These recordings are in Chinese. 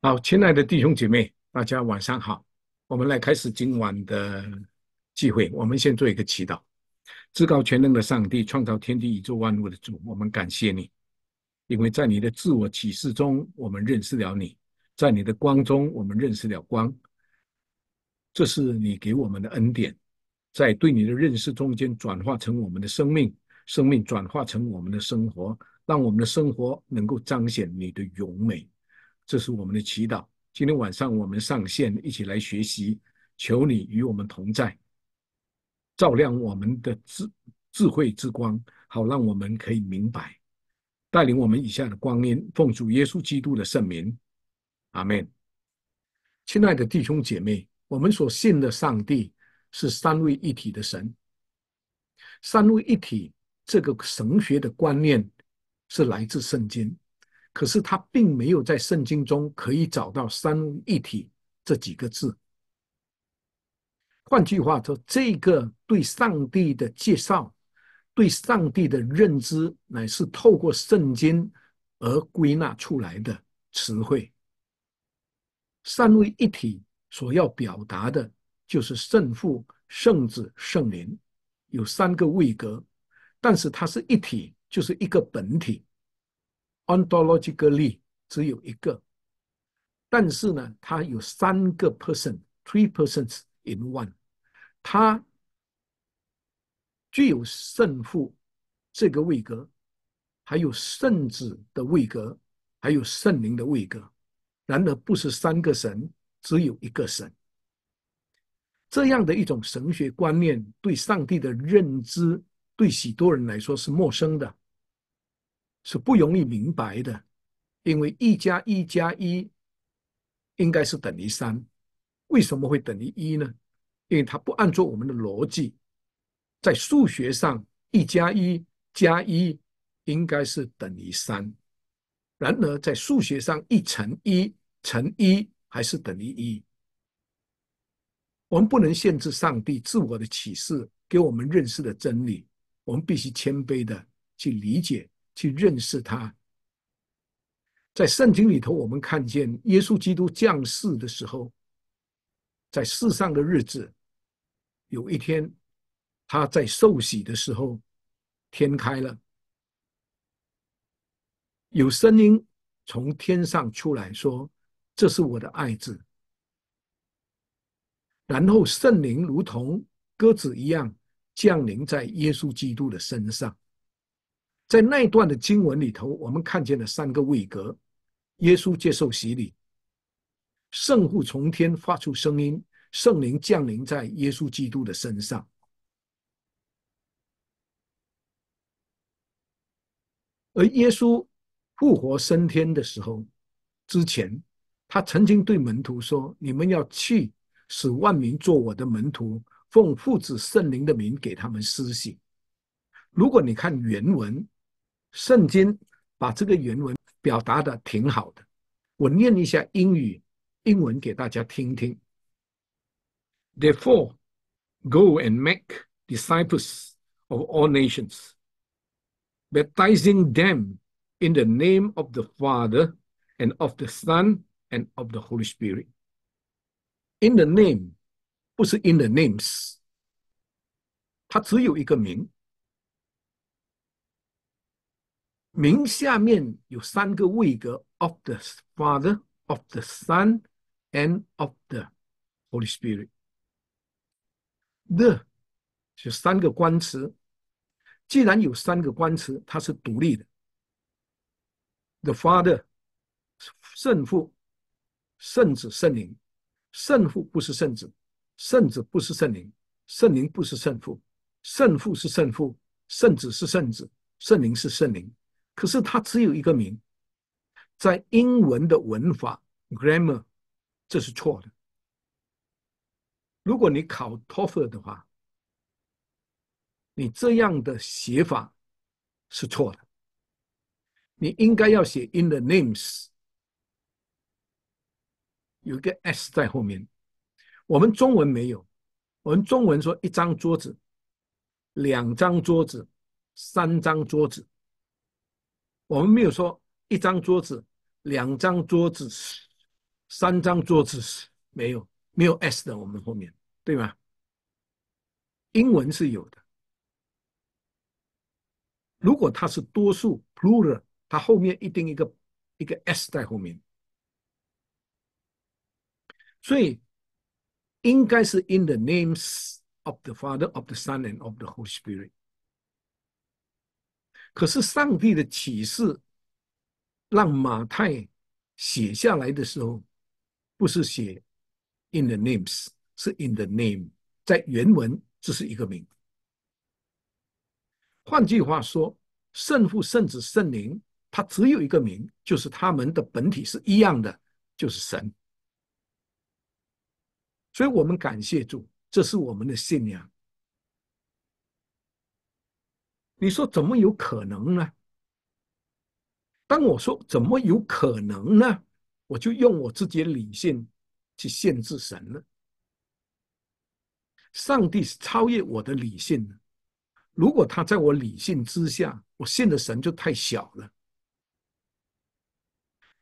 好，亲爱的弟兄姐妹，大家晚上好。我们来开始今晚的聚会。我们先做一个祈祷：至高全能的上帝，创造天地宇宙万物的主，我们感谢你，因为在你的自我启示中，我们认识了你；在你的光中，我们认识了光。这是你给我们的恩典，在对你的认识中间转化成我们的生命，生命转化成我们的生活，让我们的生活能够彰显你的永美。这是我们的祈祷。今天晚上我们上线一起来学习，求你与我们同在，照亮我们的智智慧之光，好让我们可以明白，带领我们以下的光阴。奉主耶稣基督的圣名，阿门。亲爱的弟兄姐妹，我们所信的上帝是三位一体的神。三位一体这个神学的观念是来自圣经。可是他并没有在圣经中可以找到三位一体这几个字。换句话说，这个对上帝的介绍、对上帝的认知，乃是透过圣经而归纳出来的词汇。三位一体所要表达的，就是圣父、圣子、圣灵有三个位格，但是它是一体，就是一个本体。Ontologically 只有一个，但是呢，它有三个 person，three persons in one。它具有圣父这个位格，还有圣子的位格，还有圣灵的位格。然而，不是三个神，只有一个神。这样的一种神学观念，对上帝的认知，对许多人来说是陌生的。是不容易明白的，因为一加一加一应该是等于三，为什么会等于一呢？因为它不按照我们的逻辑，在数学上一加一加一应该是等于三，然而在数学上一乘一乘一还是等于一。我们不能限制上帝自我的启示给我们认识的真理，我们必须谦卑的去理解。去认识他，在圣经里头，我们看见耶稣基督降世的时候，在世上的日子，有一天他在受洗的时候，天开了，有声音从天上出来说：“这是我的爱子。”然后圣灵如同鸽子一样降临在耶稣基督的身上。在那一段的经文里头，我们看见了三个位格：耶稣接受洗礼，圣父从天发出声音，圣灵降临在耶稣基督的身上。而耶稣复活升天的时候，之前他曾经对门徒说：“你们要去，使万民做我的门徒，奉父子圣灵的名给他们施洗。”如果你看原文，圣经把这个原文表达的挺好的，我念一下英语、英文给大家听听。Therefore, go and make disciples of all nations, baptizing them in the name of the Father and of the Son and of the Holy Spirit. In the name 不是 in the names，它只有一个名。名下面有三个位格：of the Father, of the Son, and of the Holy Spirit。The 是三个官词，既然有三个官词，它是独立的。The Father 圣父、圣子、圣灵。圣父不是圣子，圣子不是圣灵，圣灵不是圣父。圣父是圣父，圣子是圣子，圣灵是圣灵。可是它只有一个名，在英文的文法 grammar，这是错的。如果你考 TOEFL 的话，你这样的写法是错的。你应该要写 in the names，有个 s 在后面。我们中文没有，我们中文说一张桌子、两张桌子、三张桌子。我们没有说一张桌子、两张桌子、三张桌子，没有没有 s 的，我们后面对吗？英文是有的。如果它是多数 plural，它后面一定一个一个 s 在后面，所以应该是 in the names of the Father, of the Son, and of the Holy Spirit。可是上帝的启示，让马太写下来的时候，不是写 "in the names"，是 "in the name"。在原文只是一个名。换句话说，圣父、圣子、圣灵，它只有一个名，就是他们的本体是一样的，就是神。所以我们感谢主，这是我们的信仰。你说怎么有可能呢？当我说怎么有可能呢，我就用我自己的理性去限制神了。上帝是超越我的理性的，如果他在我理性之下，我信的神就太小了。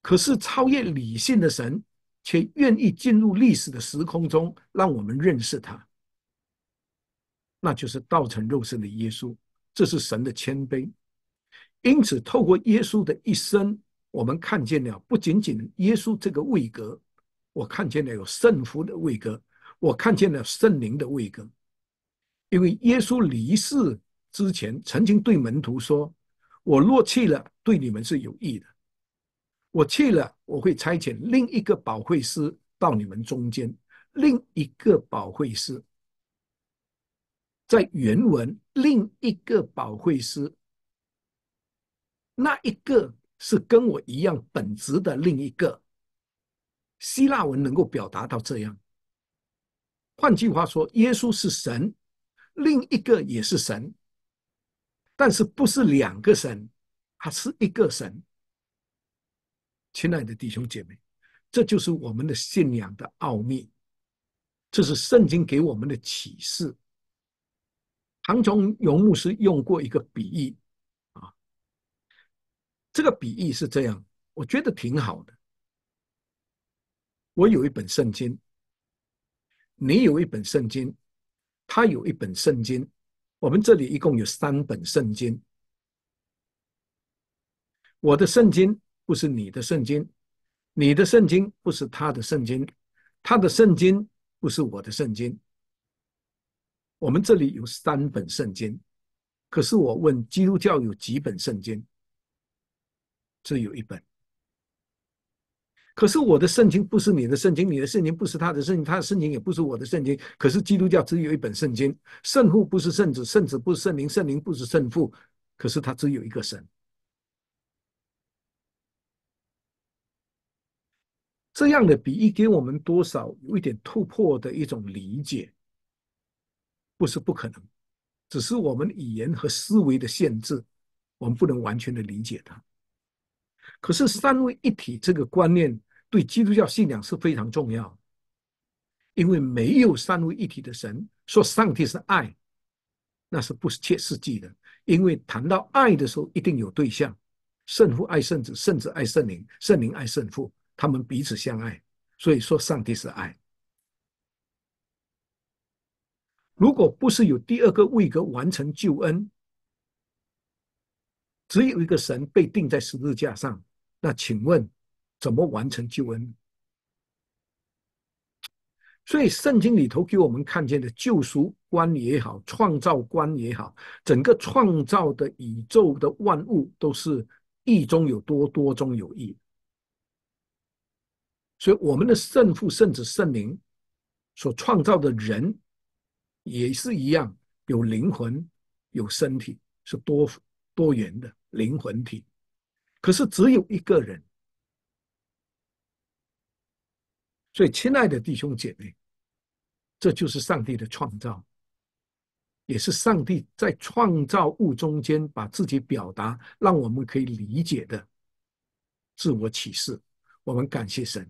可是超越理性的神，却愿意进入历史的时空中，让我们认识他，那就是道成肉身的耶稣。这是神的谦卑，因此透过耶稣的一生，我们看见了不仅仅耶稣这个位格，我看见了有圣父的位格，我看见了圣灵的位格。因为耶稣离世之前，曾经对门徒说：“我若去了，对你们是有益的。我去了，我会差遣另一个保惠师到你们中间，另一个保惠师。”在原文，另一个宝惠师，那一个是跟我一样本质的另一个。希腊文能够表达到这样。换句话说，耶稣是神，另一个也是神，但是不是两个神，他是一个神。亲爱的弟兄姐妹，这就是我们的信仰的奥秘，这是圣经给我们的启示。唐崇荣牧师用过一个比喻，啊，这个比喻是这样，我觉得挺好的。我有一本圣经，你有一本圣经，他有一本圣经，我们这里一共有三本圣经。我的圣经不是你的圣经，你的圣经不是他的圣经，他的圣经不是我的圣经。我们这里有三本圣经，可是我问基督教有几本圣经？只有一本。可是我的圣经不是你的圣经，你的圣经不是他的圣经，他的圣经也不是我的圣经。可是基督教只有一本圣经，圣父不是圣子，圣子不是圣灵，圣灵不是圣父。可是他只有一个神。这样的比喻给我们多少有一点突破的一种理解？不是不可能，只是我们语言和思维的限制，我们不能完全的理解它。可是三位一体这个观念对基督教信仰是非常重要，因为没有三位一体的神，说上帝是爱，那是不切实际的。因为谈到爱的时候，一定有对象，圣父爱圣子，圣子爱圣灵，圣灵爱圣父，他们彼此相爱，所以说上帝是爱。如果不是有第二个位格完成救恩，只有一个神被钉在十字架上，那请问怎么完成救恩？所以圣经里头给我们看见的救赎观也好，创造观也好，整个创造的宇宙的万物都是意中有多，多中有意。所以我们的圣父、圣子、圣灵所创造的人。也是一样，有灵魂，有身体，是多多元的灵魂体。可是只有一个人。所以，亲爱的弟兄姐妹，这就是上帝的创造，也是上帝在创造物中间把自己表达，让我们可以理解的自我启示。我们感谢神。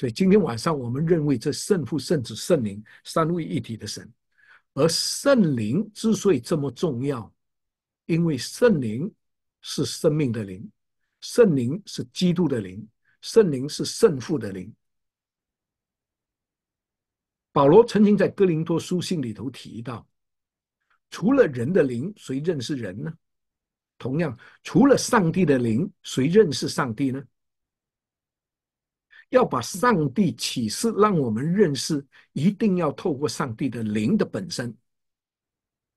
所以今天晚上，我们认为这圣父、圣子、圣灵三位一体的神，而圣灵之所以这么重要，因为圣灵是生命的灵，圣灵是基督的灵，圣灵是圣父的灵。保罗曾经在哥林多书信里头提到，除了人的灵，谁认识人呢？同样，除了上帝的灵，谁认识上帝呢？要把上帝启示让我们认识，一定要透过上帝的灵的本身。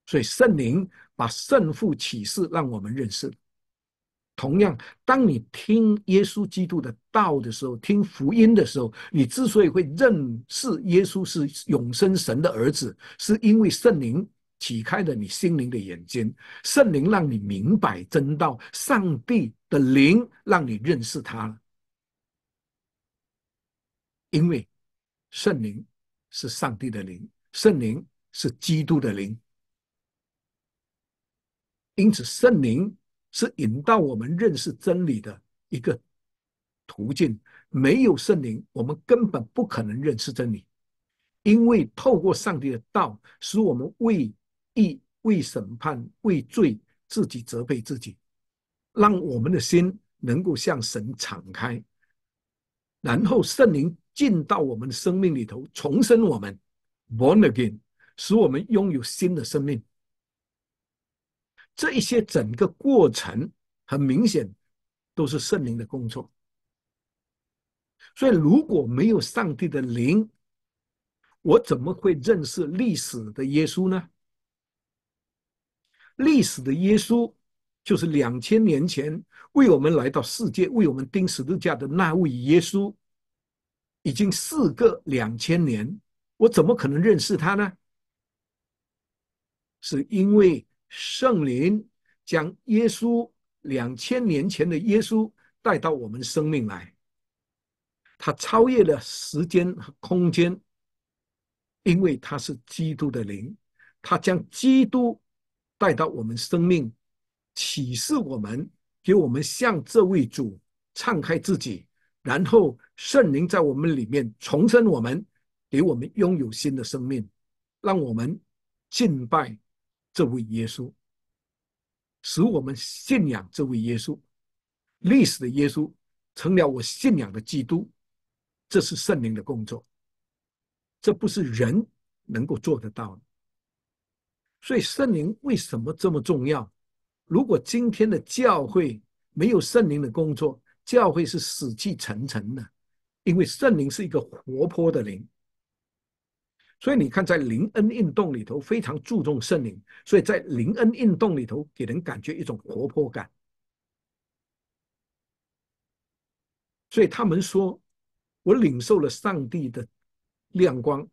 所以圣灵把圣父启示让我们认识。同样，当你听耶稣基督的道的时候，听福音的时候，你之所以会认识耶稣是永生神的儿子，是因为圣灵启开了你心灵的眼睛，圣灵让你明白真道，上帝的灵让你认识他了。因为圣灵是上帝的灵，圣灵是基督的灵，因此圣灵是引导我们认识真理的一个途径。没有圣灵，我们根本不可能认识真理。因为透过上帝的道，使我们为义、为审判、为罪，自己责备自己，让我们的心能够向神敞开，然后圣灵。进到我们生命里头，重生我们，born again，使我们拥有新的生命。这一些整个过程，很明显都是圣灵的工作。所以如果没有上帝的灵，我怎么会认识历史的耶稣呢？历史的耶稣就是两千年前为我们来到世界、为我们钉十字架的那位耶稣。已经四个两千年，我怎么可能认识他呢？是因为圣灵将耶稣两千年前的耶稣带到我们生命来，他超越了时间和空间，因为他是基督的灵，他将基督带到我们生命，启示我们，给我们向这位主敞开自己。然后圣灵在我们里面重生我们，给我们拥有新的生命，让我们敬拜这位耶稣，使我们信仰这位耶稣。历史的耶稣成了我信仰的基督，这是圣灵的工作，这不是人能够做得到的。所以圣灵为什么这么重要？如果今天的教会没有圣灵的工作，教会是死气沉沉的，因为圣灵是一个活泼的灵，所以你看，在灵恩运动里头非常注重圣灵，所以在灵恩运动里头给人感觉一种活泼感。所以他们说，我领受了上帝的亮光，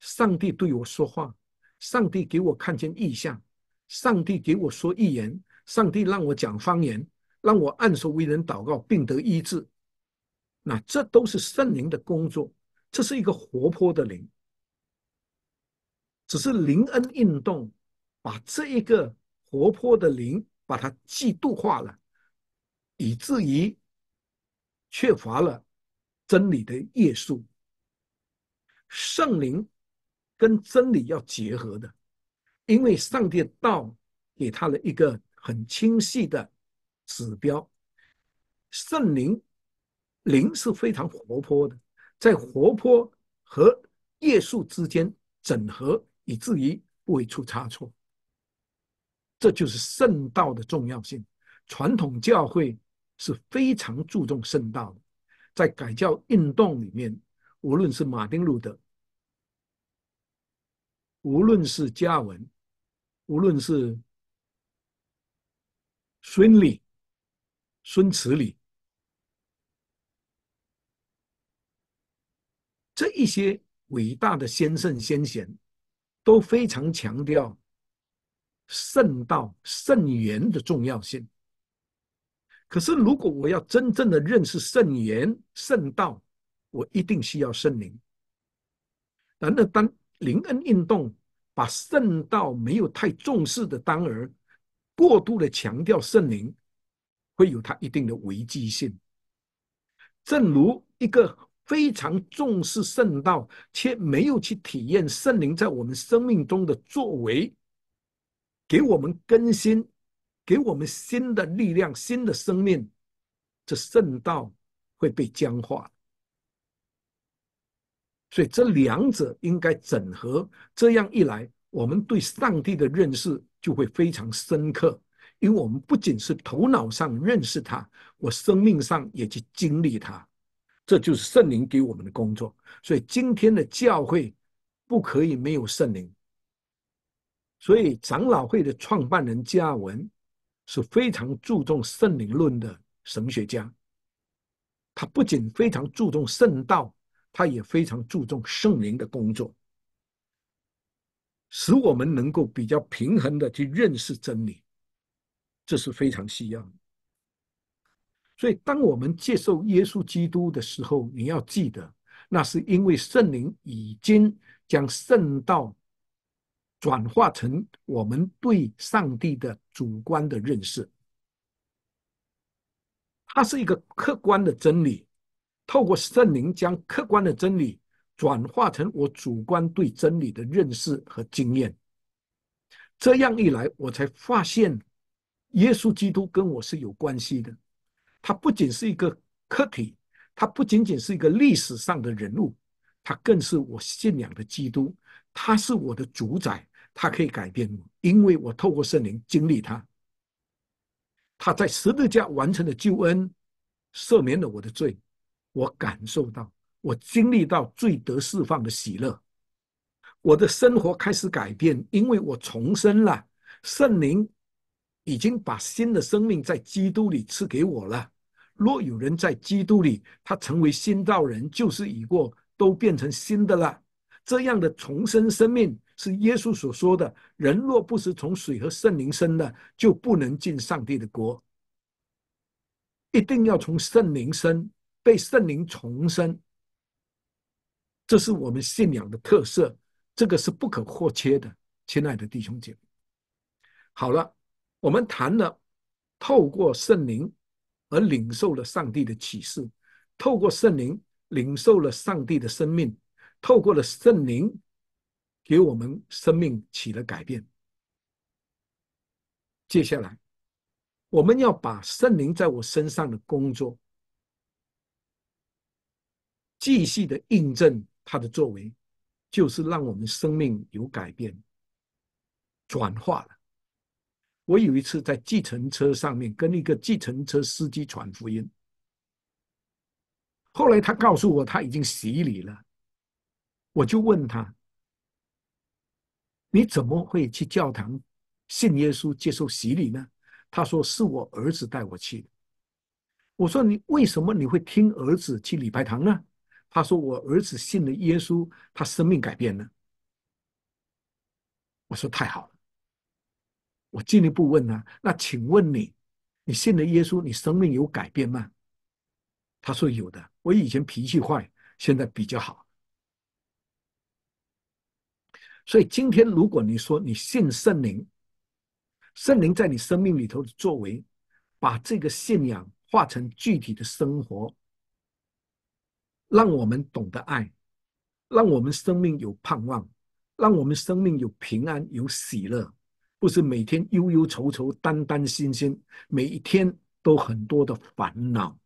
上帝对我说话，上帝给我看见异象，上帝给我说预言，上帝让我讲方言。让我按手为人祷告，并得医治。那这都是圣灵的工作，这是一个活泼的灵。只是灵恩运动把这一个活泼的灵把它嫉妒化了，以至于缺乏了真理的约束。圣灵跟真理要结合的，因为上帝道给他了一个很清晰的。指标，圣灵灵是非常活泼的，在活泼和耶稣之间整合，以至于不会出差错。这就是圣道的重要性。传统教会是非常注重圣道的，在改教运动里面，无论是马丁路德，无论是加文，无论是孙俪。孙慈礼，这一些伟大的先圣先贤，都非常强调圣道、圣言的重要性。可是，如果我要真正的认识圣言圣道，我一定需要圣灵。然而，当灵恩运动把圣道没有太重视的，当儿，过度的强调圣灵。会有它一定的危机性，正如一个非常重视圣道，却没有去体验圣灵在我们生命中的作为，给我们更新，给我们新的力量、新的生命，这圣道会被僵化。所以这两者应该整合，这样一来，我们对上帝的认识就会非常深刻。因为我们不仅是头脑上认识他，我生命上也去经历他，这就是圣灵给我们的工作。所以今天的教会不可以没有圣灵。所以长老会的创办人加文是非常注重圣灵论的神学家。他不仅非常注重圣道，他也非常注重圣灵的工作，使我们能够比较平衡的去认识真理。这是非常需要的。所以，当我们接受耶稣基督的时候，你要记得，那是因为圣灵已经将圣道转化成我们对上帝的主观的认识。它是一个客观的真理，透过圣灵将客观的真理转化成我主观对真理的认识和经验。这样一来，我才发现。耶稣基督跟我是有关系的，他不仅是一个客体，他不仅仅是一个历史上的人物，他更是我信仰的基督，他是我的主宰，他可以改变我，因为我透过圣灵经历他，他在十字架完成的救恩，赦免了我的罪，我感受到，我经历到罪得释放的喜乐，我的生活开始改变，因为我重生了，圣灵。已经把新的生命在基督里赐给我了。若有人在基督里，他成为新造人，就是已过都变成新的了。这样的重生生命是耶稣所说的：人若不是从水和圣灵生的，就不能进上帝的国。一定要从圣灵生，被圣灵重生。这是我们信仰的特色，这个是不可或缺的，亲爱的弟兄姐妹。好了。我们谈了，透过圣灵而领受了上帝的启示，透过圣灵领受了上帝的生命，透过了圣灵给我们生命起了改变。接下来，我们要把圣灵在我身上的工作继续的印证他的作为，就是让我们生命有改变、转化了。我有一次在计程车上面跟一个计程车司机传福音，后来他告诉我他已经洗礼了，我就问他：“你怎么会去教堂信耶稣接受洗礼呢？”他说：“是我儿子带我去。”我说：“你为什么你会听儿子去礼拜堂呢？”他说：“我儿子信了耶稣，他生命改变了。”我说：“太好了。”我进一步问他：“那请问你，你信了耶稣，你生命有改变吗？”他说：“有的，我以前脾气坏，现在比较好。”所以今天，如果你说你信圣灵，圣灵在你生命里头的作为，把这个信仰化成具体的生活，让我们懂得爱，让我们生命有盼望，让我们生命有平安、有喜乐。不是每天忧忧愁愁、担担心心，每一天都很多的烦恼，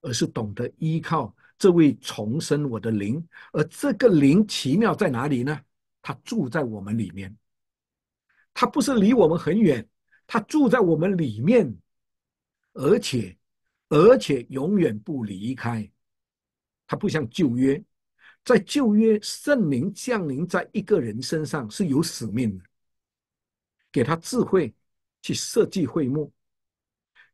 而是懂得依靠这位重生我的灵。而这个灵奇妙在哪里呢？他住在我们里面，他不是离我们很远，他住在我们里面，而且而且永远不离开。他不像旧约，在旧约圣灵降临在一个人身上是有使命的。给他智慧去设计会幕，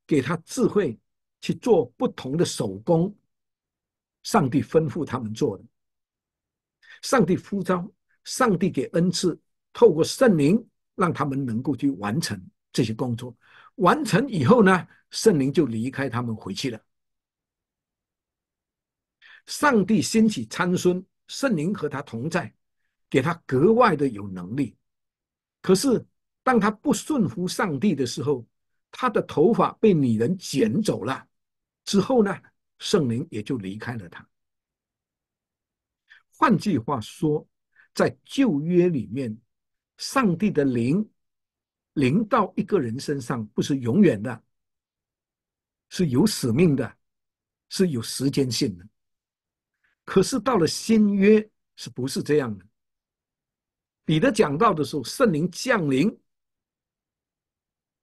给他智慧去做不同的手工。上帝吩咐他们做的，上帝呼召，上帝给恩赐，透过圣灵让他们能够去完成这些工作。完成以后呢，圣灵就离开他们回去了。上帝兴起参孙，圣灵和他同在，给他格外的有能力。可是。当他不顺服上帝的时候，他的头发被女人剪走了，之后呢，圣灵也就离开了他。换句话说，在旧约里面，上帝的灵临到一个人身上不是永远的，是有使命的，是有时间性的。可是到了新约，是不是这样的？彼得讲到的时候，圣灵降临。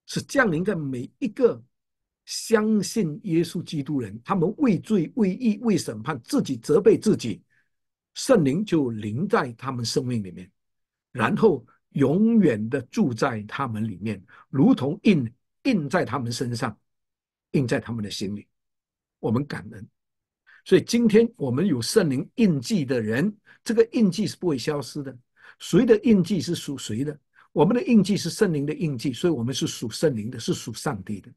是降临在每一个相信耶稣基督人，他们畏罪、畏义、畏审判，自己责备自己，圣灵就临在他们生命里面，然后永远的住在他们里面，如同印印在他们身上，印在他们的心里。我们感恩，所以今天我们有圣灵印记的人，这个印记是不会消失的。谁的印记是属谁的？我们的印记是圣灵的印记，所以我们是属圣灵的，是属上帝的。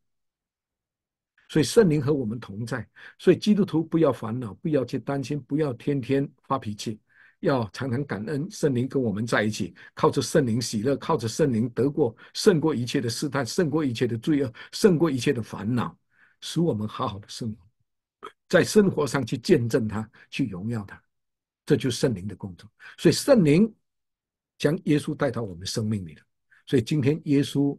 所以圣灵和我们同在，所以基督徒不要烦恼，不要去担心，不要天天发脾气，要常常感恩。圣灵跟我们在一起，靠着圣灵喜乐，靠着圣灵得过胜过一切的试探，胜过一切的罪恶，胜过一切的烦恼，使我们好好的生活，在生活上去见证他，去荣耀他，这就是圣灵的工作。所以圣灵。将耶稣带到我们生命里的，所以今天耶稣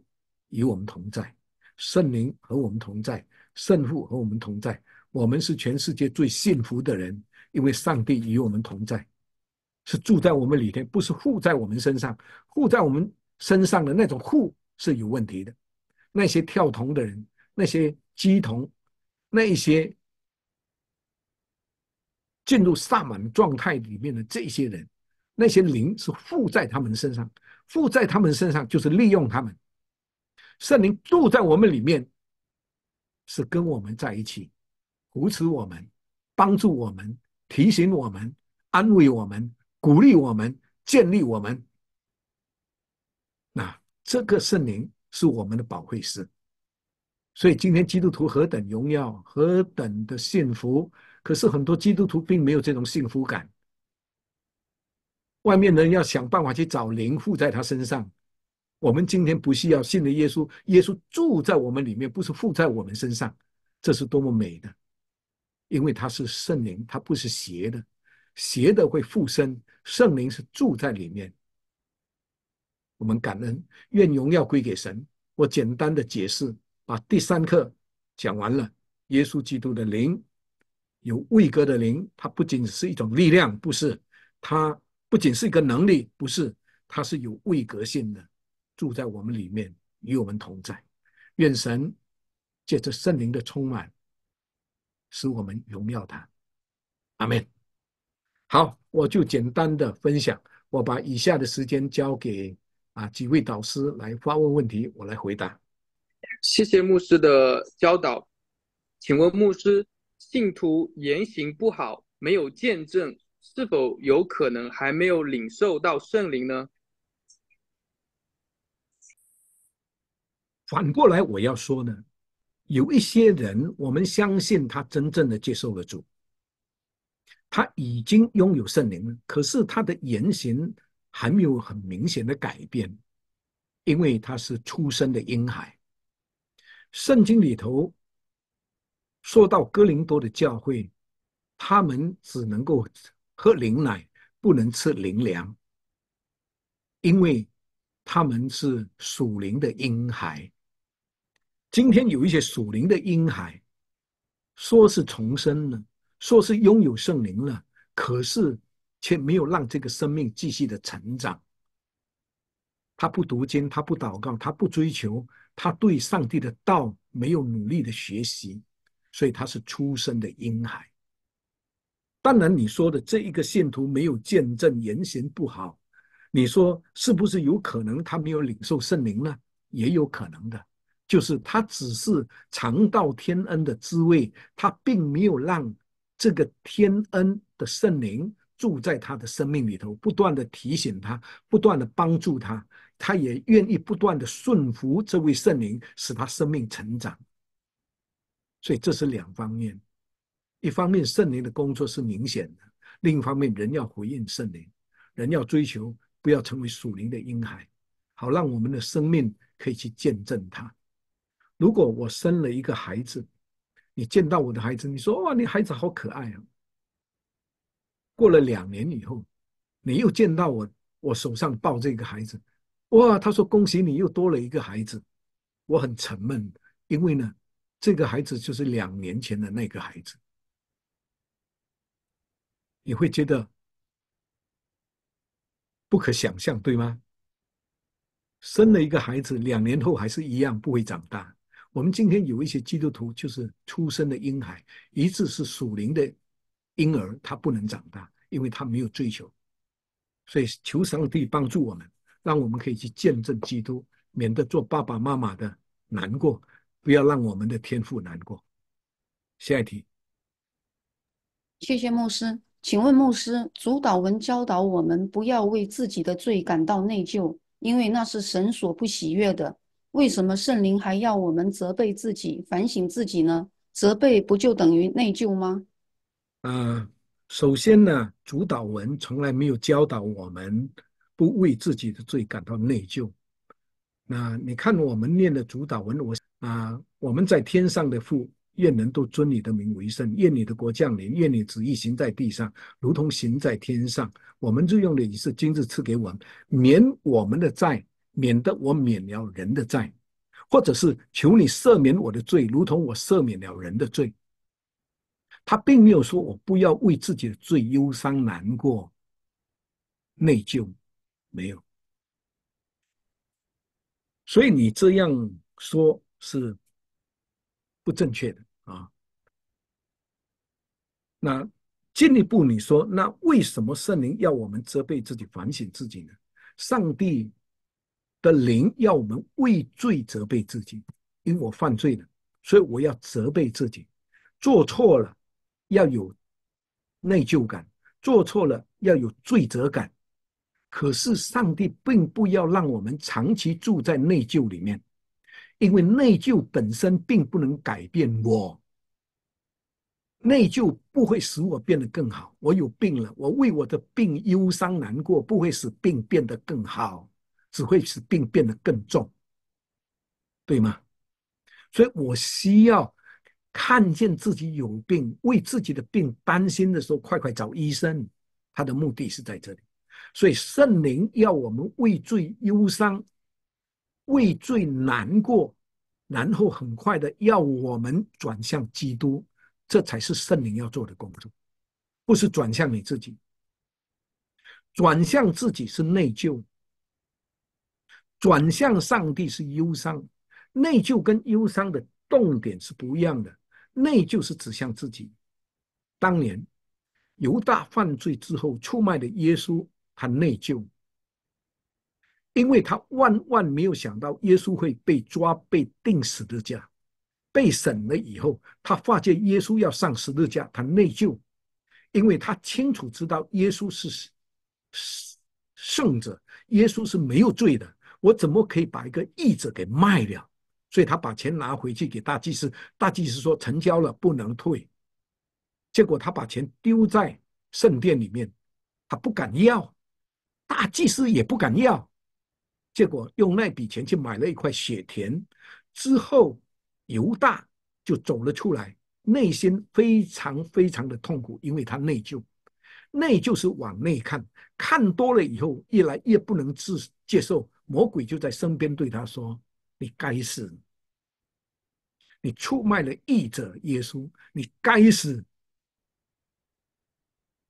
与我们同在，圣灵和我们同在，圣父和我们同在。我们是全世界最幸福的人，因为上帝与我们同在，是住在我们里面，不是护在我们身上。护在我们身上的那种护是有问题的。那些跳铜的人，那些鸡铜，那一些进入萨满状态里面的这些人。那些灵是附在他们身上，附在他们身上就是利用他们。圣灵住在我们里面，是跟我们在一起，扶持我们，帮助我们，提醒我们，安慰我们，鼓励我们，建立我们。那这个圣灵是我们的保惠师。所以今天基督徒何等荣耀，何等的幸福。可是很多基督徒并没有这种幸福感。外面人要想办法去找灵附在他身上。我们今天不需要信的耶稣，耶稣住在我们里面，不是附在我们身上。这是多么美的，因为他是圣灵，他不是邪的，邪的会附身，圣灵是住在里面。我们感恩，愿荣耀归给神。我简单的解释，把第三课讲完了。耶稣基督的灵，有位格的灵，它不仅是一种力量，不是它。不仅是一个能力，不是，它是有位格性的，住在我们里面，与我们同在。愿神借着圣灵的充满，使我们荣耀他。阿门。好，我就简单的分享，我把以下的时间交给啊几位导师来发问问题，我来回答。谢谢牧师的教导。请问牧师，信徒言行不好，没有见证。是否有可能还没有领受到圣灵呢？反过来，我要说呢，有一些人，我们相信他真正的接受了主，他已经拥有圣灵了，可是他的言行还没有很明显的改变，因为他是出生的婴孩。圣经里头说到哥林多的教会，他们只能够。喝灵奶不能吃灵粮，因为他们是属灵的婴孩。今天有一些属灵的婴孩，说是重生了，说是拥有圣灵了，可是却没有让这个生命继续的成长。他不读经，他不祷告，他不追求，他对上帝的道没有努力的学习，所以他是出生的婴孩。当然，你说的这一个信徒没有见证言行不好，你说是不是有可能他没有领受圣灵呢？也有可能的，就是他只是尝到天恩的滋味，他并没有让这个天恩的圣灵住在他的生命里头，不断的提醒他，不断的帮助他，他也愿意不断的顺服这位圣灵，使他生命成长。所以这是两方面。一方面圣灵的工作是明显的，另一方面人要回应圣灵，人要追求，不要成为属灵的婴孩，好让我们的生命可以去见证他。如果我生了一个孩子，你见到我的孩子，你说哇，你孩子好可爱啊。过了两年以后，你又见到我，我手上抱这个孩子，哇，他说恭喜你又多了一个孩子，我很沉闷，因为呢，这个孩子就是两年前的那个孩子。你会觉得不可想象，对吗？生了一个孩子，两年后还是一样不会长大。我们今天有一些基督徒就是出生的婴孩，一直是属灵的婴儿，他不能长大，因为他没有追求。所以求上帝帮助我们，让我们可以去见证基督，免得做爸爸妈妈的难过，不要让我们的天父难过。下一题，谢谢牧师。请问牧师，主导文教导我们不要为自己的罪感到内疚，因为那是神所不喜悦的。为什么圣灵还要我们责备自己、反省自己呢？责备不就等于内疚吗？呃，首先呢，主导文从来没有教导我们不为自己的罪感到内疚。那你看我们念的主导文，我啊，我们在天上的父。愿人都尊你的名为圣，愿你的国降临，愿你旨意行在地上，如同行在天上。我们日用的饮食，今日赐给我们，免我们的债，免得我免了人的债，或者是求你赦免我的罪，如同我赦免了人的罪。他并没有说我不要为自己的罪忧伤难过、内疚，没有。所以你这样说，是。不正确的啊！那进一步你说，那为什么圣灵要我们责备自己、反省自己呢？上帝的灵要我们畏罪责备自己，因为我犯罪了，所以我要责备自己，做错了要有内疚感，做错了要有罪责感。可是上帝并不要让我们长期住在内疚里面。因为内疚本身并不能改变我，内疚不会使我变得更好。我有病了，我为我的病忧伤难过，不会使病变得更好，只会使病变得更重，对吗？所以我需要看见自己有病，为自己的病担心的时候，快快找医生。他的目的是在这里，所以圣灵要我们畏罪忧伤。畏罪难过，然后很快的要我们转向基督，这才是圣灵要做的工作，不是转向你自己。转向自己是内疚，转向上帝是忧伤。内疚跟忧伤的动点是不一样的，内疚是指向自己。当年犹大犯罪之后出卖的耶稣，他内疚。因为他万万没有想到耶稣会被抓、被钉十字架，被审了以后，他发现耶稣要上十字架，他内疚，因为他清楚知道耶稣是圣圣者，耶稣是没有罪的，我怎么可以把一个义者给卖了？所以他把钱拿回去给大祭司，大祭司说成交了，不能退。结果他把钱丢在圣殿里面，他不敢要，大祭司也不敢要。结果用那笔钱去买了一块血田，之后犹大就走了出来，内心非常非常的痛苦，因为他内疚，内疚是往内看，看多了以后越来越不能自接受，魔鬼就在身边对他说：“你该死，你出卖了义者耶稣，你该死。”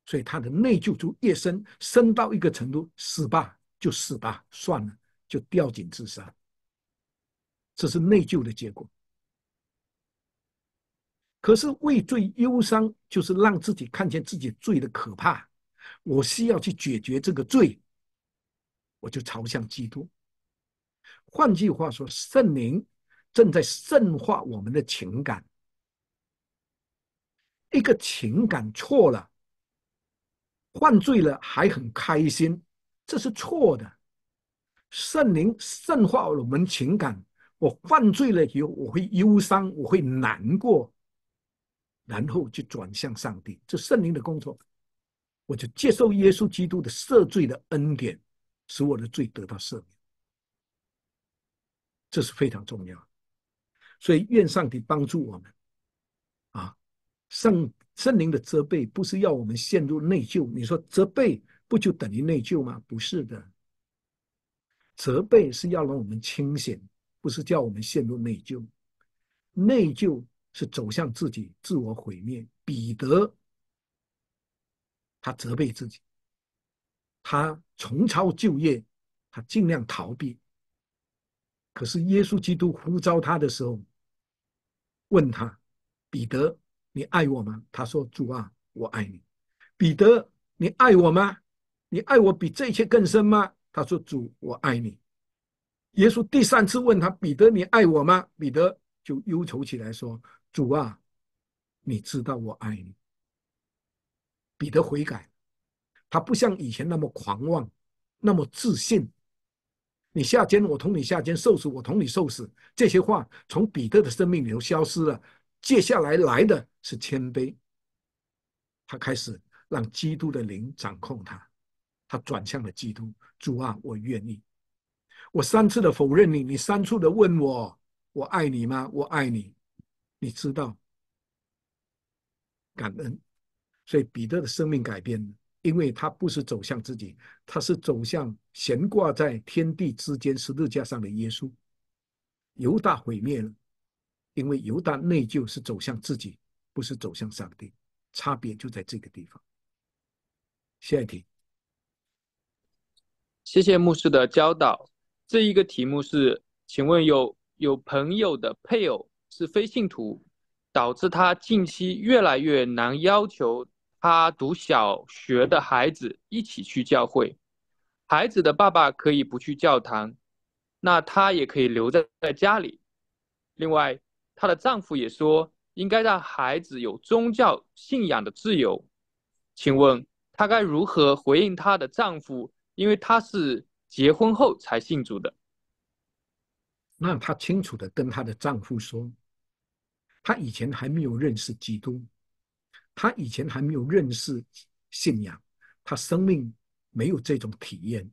所以他的内疚就越深，深到一个程度，死吧，就死吧，算了。就吊井自杀，这是内疚的结果。可是畏罪忧伤，就是让自己看见自己罪的可怕。我需要去解决这个罪，我就朝向基督。换句话说，圣灵正在圣化我们的情感。一个情感错了、犯罪了还很开心，这是错的。圣灵圣化我们情感，我犯罪了以后，我会忧伤，我会难过，然后就转向上帝，这圣灵的工作，我就接受耶稣基督的赦罪的恩典，使我的罪得到赦免，这是非常重要所以，愿上帝帮助我们。啊，圣圣灵的责备不是要我们陷入内疚，你说责备不就等于内疚吗？不是的。责备是要让我们清醒，不是叫我们陷入内疚。内疚是走向自己自我毁灭。彼得，他责备自己，他重操旧业，他尽量逃避。可是耶稣基督呼召他的时候，问他：“彼得，你爱我吗？”他说：“主啊，我爱你。”彼得，你爱我吗？你爱我比这一切更深吗？他说：“主，我爱你。”耶稣第三次问他：“彼得，你爱我吗？”彼得就忧愁起来，说：“主啊，你知道我爱你。”彼得悔改，他不像以前那么狂妄，那么自信。你下监，我同你下监；受死，我同你受死。这些话从彼得的生命里头消失了。接下来来的是谦卑，他开始让基督的灵掌控他。他转向了基督，主啊，我愿意。我三次的否认你，你三次的问我，我爱你吗？我爱你。你知道，感恩。所以彼得的生命改变了，因为他不是走向自己，他是走向悬挂在天地之间十字架上的耶稣。犹大毁灭了，因为犹大内疚是走向自己，不是走向上帝。差别就在这个地方。下一题。谢谢牧师的教导。这一个题目是，请问有有朋友的配偶是非信徒，导致他近期越来越难要求他读小学的孩子一起去教会。孩子的爸爸可以不去教堂，那他也可以留在在家里。另外，她的丈夫也说应该让孩子有宗教信仰的自由。请问她该如何回应她的丈夫？因为她是结婚后才信主的，那她清楚的跟她的丈夫说，她以前还没有认识基督，她以前还没有认识信仰，她生命没有这种体验。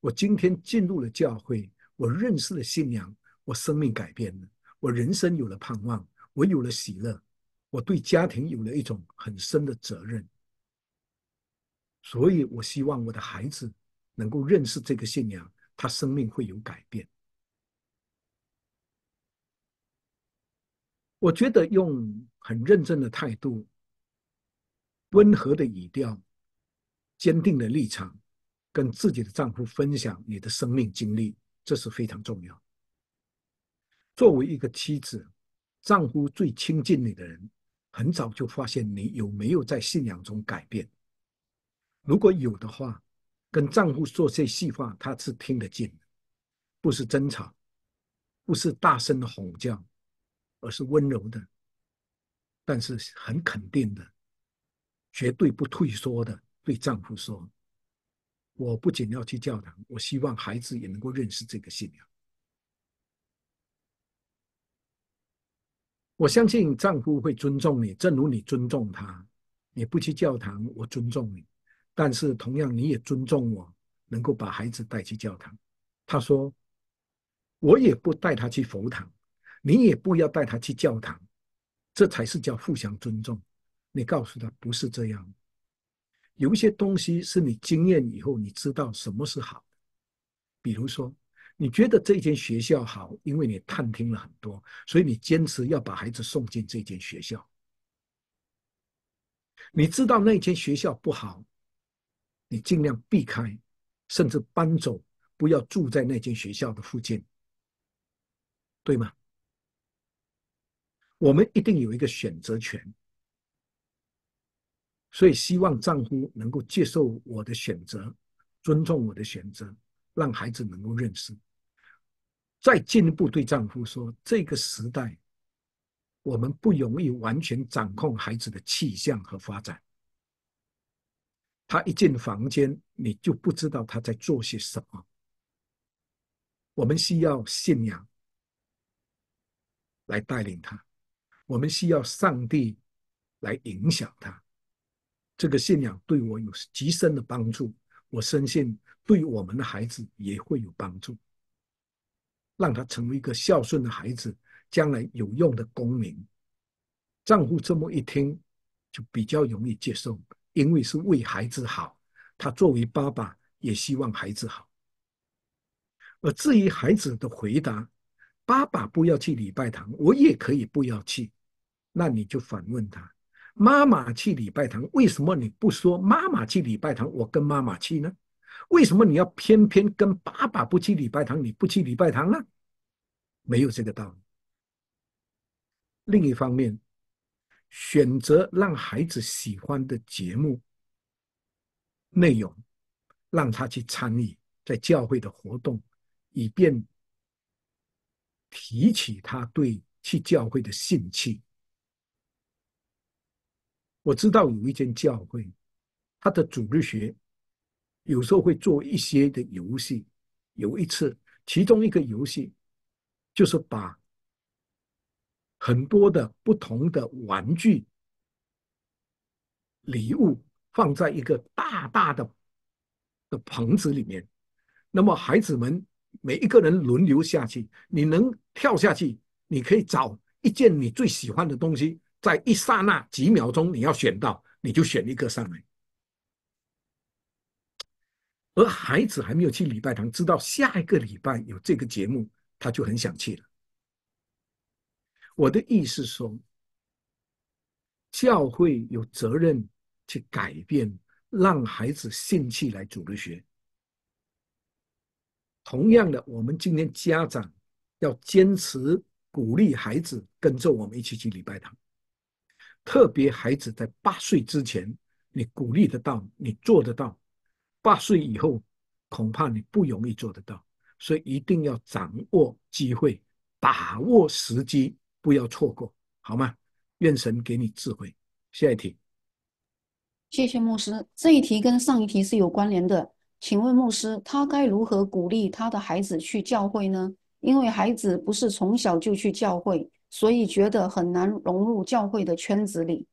我今天进入了教会，我认识了信仰，我生命改变了，我人生有了盼望，我有了喜乐，我对家庭有了一种很深的责任，所以我希望我的孩子。能够认识这个信仰，他生命会有改变。我觉得用很认真的态度、温和的语调、坚定的立场，跟自己的丈夫分享你的生命经历，这是非常重要。作为一个妻子，丈夫最亲近你的人，很早就发现你有没有在信仰中改变。如果有的话，跟丈夫说些细话，他是听得进的，不是争吵，不是大声的吼叫，而是温柔的，但是很肯定的，绝对不退缩的对丈夫说：“我不仅要去教堂，我希望孩子也能够认识这个信仰。我相信丈夫会尊重你，正如你尊重他。你不去教堂，我尊重你。”但是同样，你也尊重我，能够把孩子带去教堂。他说：“我也不带他去佛堂，你也不要带他去教堂，这才是叫互相尊重。”你告诉他不是这样。有一些东西是你经验以后，你知道什么是好。比如说，你觉得这间学校好，因为你探听了很多，所以你坚持要把孩子送进这间学校。你知道那间学校不好。你尽量避开，甚至搬走，不要住在那间学校的附近，对吗？我们一定有一个选择权，所以希望丈夫能够接受我的选择，尊重我的选择，让孩子能够认识。再进一步对丈夫说，这个时代，我们不容易完全掌控孩子的气象和发展。他一进房间，你就不知道他在做些什么。我们需要信仰来带领他，我们需要上帝来影响他。这个信仰对我有极深的帮助，我深信对我们的孩子也会有帮助，让他成为一个孝顺的孩子，将来有用的公民。丈夫这么一听，就比较容易接受。因为是为孩子好，他作为爸爸也希望孩子好。而至于孩子的回答，爸爸不要去礼拜堂，我也可以不要去。那你就反问他：妈妈去礼拜堂，为什么你不说？妈妈去礼拜堂，我跟妈妈去呢？为什么你要偏偏跟爸爸不去礼拜堂？你不去礼拜堂呢？没有这个道理。另一方面。选择让孩子喜欢的节目内容，让他去参与在教会的活动，以便提起他对去教会的兴趣。我知道有一间教会，他的主日学有时候会做一些的游戏。有一次，其中一个游戏就是把。很多的不同的玩具、礼物放在一个大大的的棚子里面，那么孩子们每一个人轮流下去，你能跳下去，你可以找一件你最喜欢的东西，在一刹那几秒钟，你要选到，你就选一个上来。而孩子还没有去礼拜堂，知道下一个礼拜有这个节目，他就很想去了。我的意思是说，教会有责任去改变，让孩子兴趣来主动学。同样的，我们今天家长要坚持鼓励孩子跟着我们一起去礼拜堂。特别孩子在八岁之前，你鼓励得到，你做得到；八岁以后，恐怕你不容易做得到。所以一定要掌握机会，把握时机。不要错过，好吗？愿神给你智慧。下一题，谢谢牧师。这一题跟上一题是有关联的。请问牧师，他该如何鼓励他的孩子去教会呢？因为孩子不是从小就去教会，所以觉得很难融入教会的圈子里。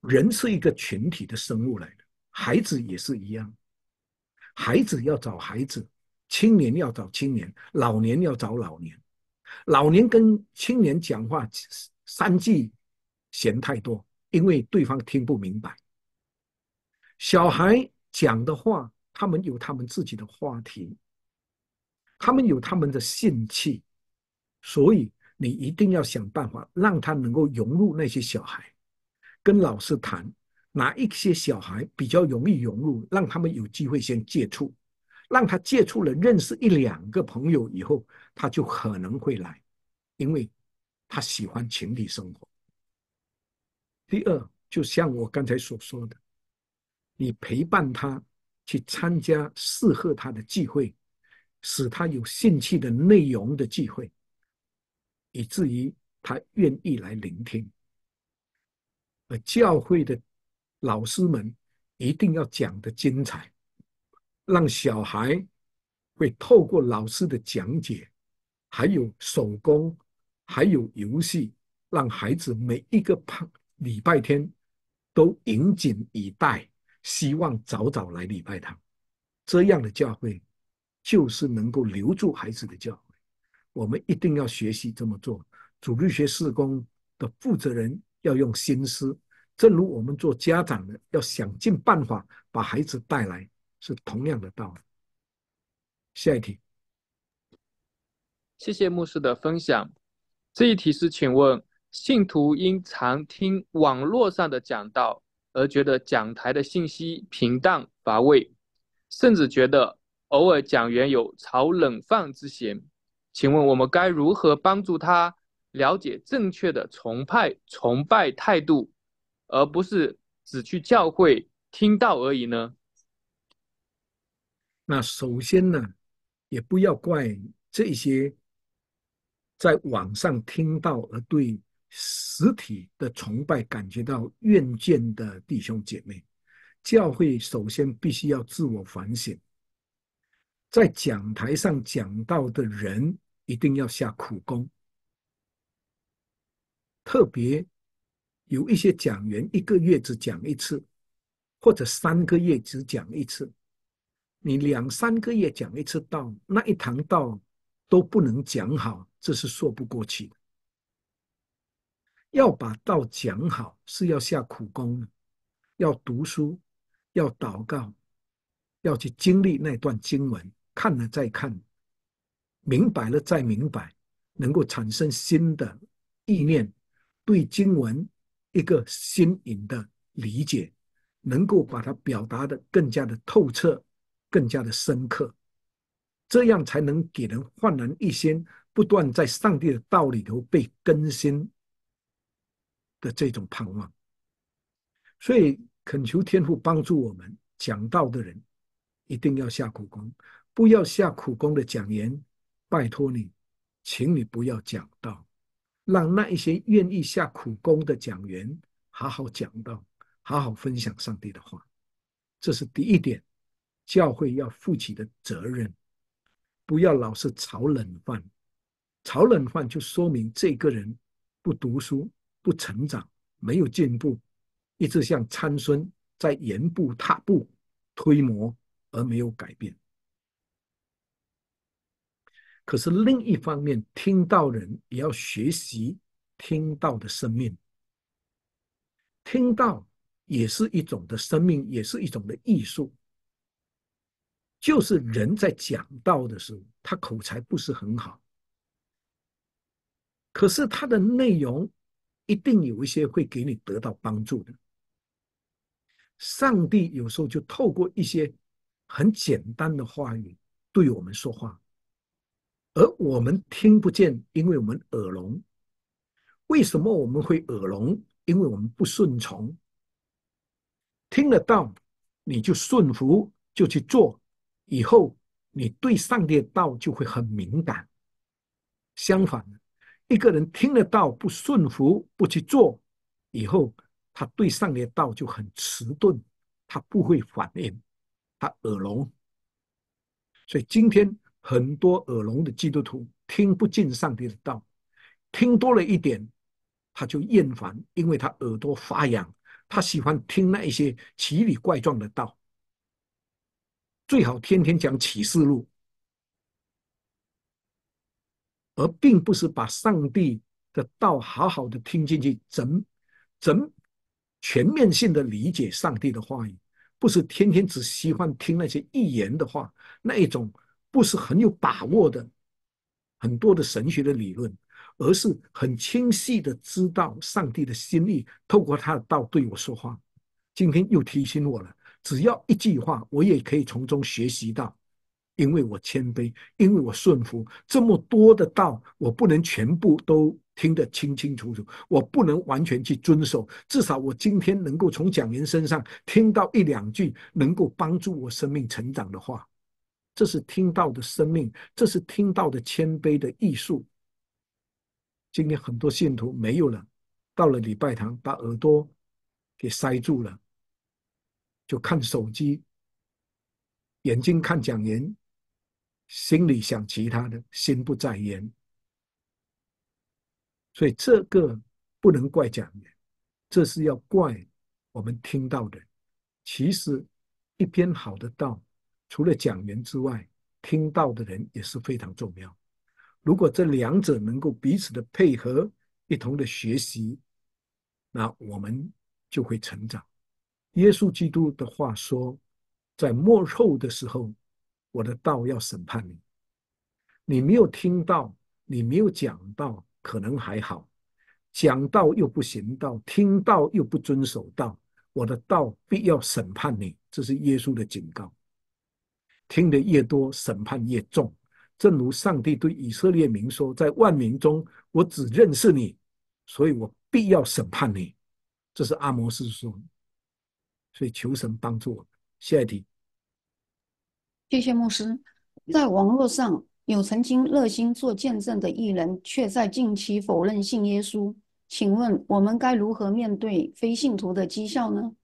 人是一个群体的生物来的，孩子也是一样。孩子要找孩子，青年要找青年，老年要找老年。老年跟青年讲话三句嫌太多，因为对方听不明白。小孩讲的话，他们有他们自己的话题，他们有他们的兴趣，所以你一定要想办法让他能够融入那些小孩。跟老师谈，哪一些小孩比较容易融入，让他们有机会先接触。让他接触了认识一两个朋友以后，他就可能会来，因为，他喜欢群体生活。第二，就像我刚才所说的，你陪伴他去参加适合他的聚会，使他有兴趣的内容的聚会，以至于他愿意来聆听。而教会的老师们一定要讲的精彩。让小孩会透过老师的讲解，还有手工，还有游戏，让孩子每一个礼拜天都严颈以待，希望早早来礼拜堂。这样的教会就是能够留住孩子的教会。我们一定要学习这么做。主日学事工的负责人要用心思，正如我们做家长的要想尽办法把孩子带来。是同样的道理。下一题，谢谢牧师的分享。这一题是，请问信徒因常听网络上的讲道而觉得讲台的信息平淡乏味，甚至觉得偶尔讲员有炒冷饭之嫌，请问我们该如何帮助他了解正确的崇拜崇拜态度，而不是只去教会听到而已呢？那首先呢，也不要怪这些在网上听到而对实体的崇拜感觉到怨见的弟兄姐妹。教会首先必须要自我反省，在讲台上讲到的人一定要下苦功。特别有一些讲员一个月只讲一次，或者三个月只讲一次。你两三个月讲一次道，那一堂道都不能讲好，这是说不过去的。要把道讲好，是要下苦功的，要读书，要祷告，要去经历那段经文，看了再看，明白了再明白，能够产生新的意念，对经文一个新颖的理解，能够把它表达的更加的透彻。更加的深刻，这样才能给人焕然一新，不断在上帝的道理头被更新的这种盼望。所以，恳求天父帮助我们讲道的人，一定要下苦功。不要下苦功的讲言。拜托你，请你不要讲道。让那一些愿意下苦功的讲员，好好讲道，好好分享上帝的话。这是第一点。教会要负起的责任，不要老是炒冷饭。炒冷饭就说明这个人不读书、不成长、没有进步，一直像参孙在原步踏步推磨，而没有改变。可是另一方面，听到人也要学习听到的生命。听到也是一种的生命，也是一种的艺术。就是人在讲道的时候，他口才不是很好，可是他的内容一定有一些会给你得到帮助的。上帝有时候就透过一些很简单的话语对我们说话，而我们听不见，因为我们耳聋。为什么我们会耳聋？因为我们不顺从。听得到，你就顺服，就去做。以后，你对上帝的道就会很敏感。相反，一个人听得到不顺服、不去做，以后他对上帝的道就很迟钝，他不会反应，他耳聋。所以今天很多耳聋的基督徒听不进上帝的道，听多了一点他就厌烦，因为他耳朵发痒，他喜欢听那一些奇里怪状的道。最好天天讲启示录，而并不是把上帝的道好好的听进去，整整全面性的理解上帝的话语，不是天天只喜欢听那些预言的话，那一种不是很有把握的很多的神学的理论，而是很清晰的知道上帝的心意，透过他的道对我说话，今天又提醒我了。只要一句话，我也可以从中学习到，因为我谦卑，因为我顺服。这么多的道，我不能全部都听得清清楚楚，我不能完全去遵守。至少我今天能够从讲员身上听到一两句，能够帮助我生命成长的话，这是听到的生命，这是听到的谦卑的艺术。今天很多信徒没有了，到了礼拜堂把耳朵给塞住了。就看手机，眼睛看讲员，心里想其他的心不在焉，所以这个不能怪讲员，这是要怪我们听到的。其实，一篇好的道，除了讲员之外，听到的人也是非常重要。如果这两者能够彼此的配合，一同的学习，那我们就会成长。耶稣基督的话说：“在末后的时候，我的道要审判你。你没有听到，你没有讲到，可能还好；讲到又不行道，听到又不遵守道，我的道必要审判你。这是耶稣的警告。听得越多，审判越重。正如上帝对以色列民说：在万民中，我只认识你，所以我必要审判你。这是阿摩斯说。”所以求神帮助我们，谢题，谢谢牧师。在网络上有曾经热心做见证的艺人，却在近期否认信耶稣，请问我们该如何面对非信徒的讥笑呢？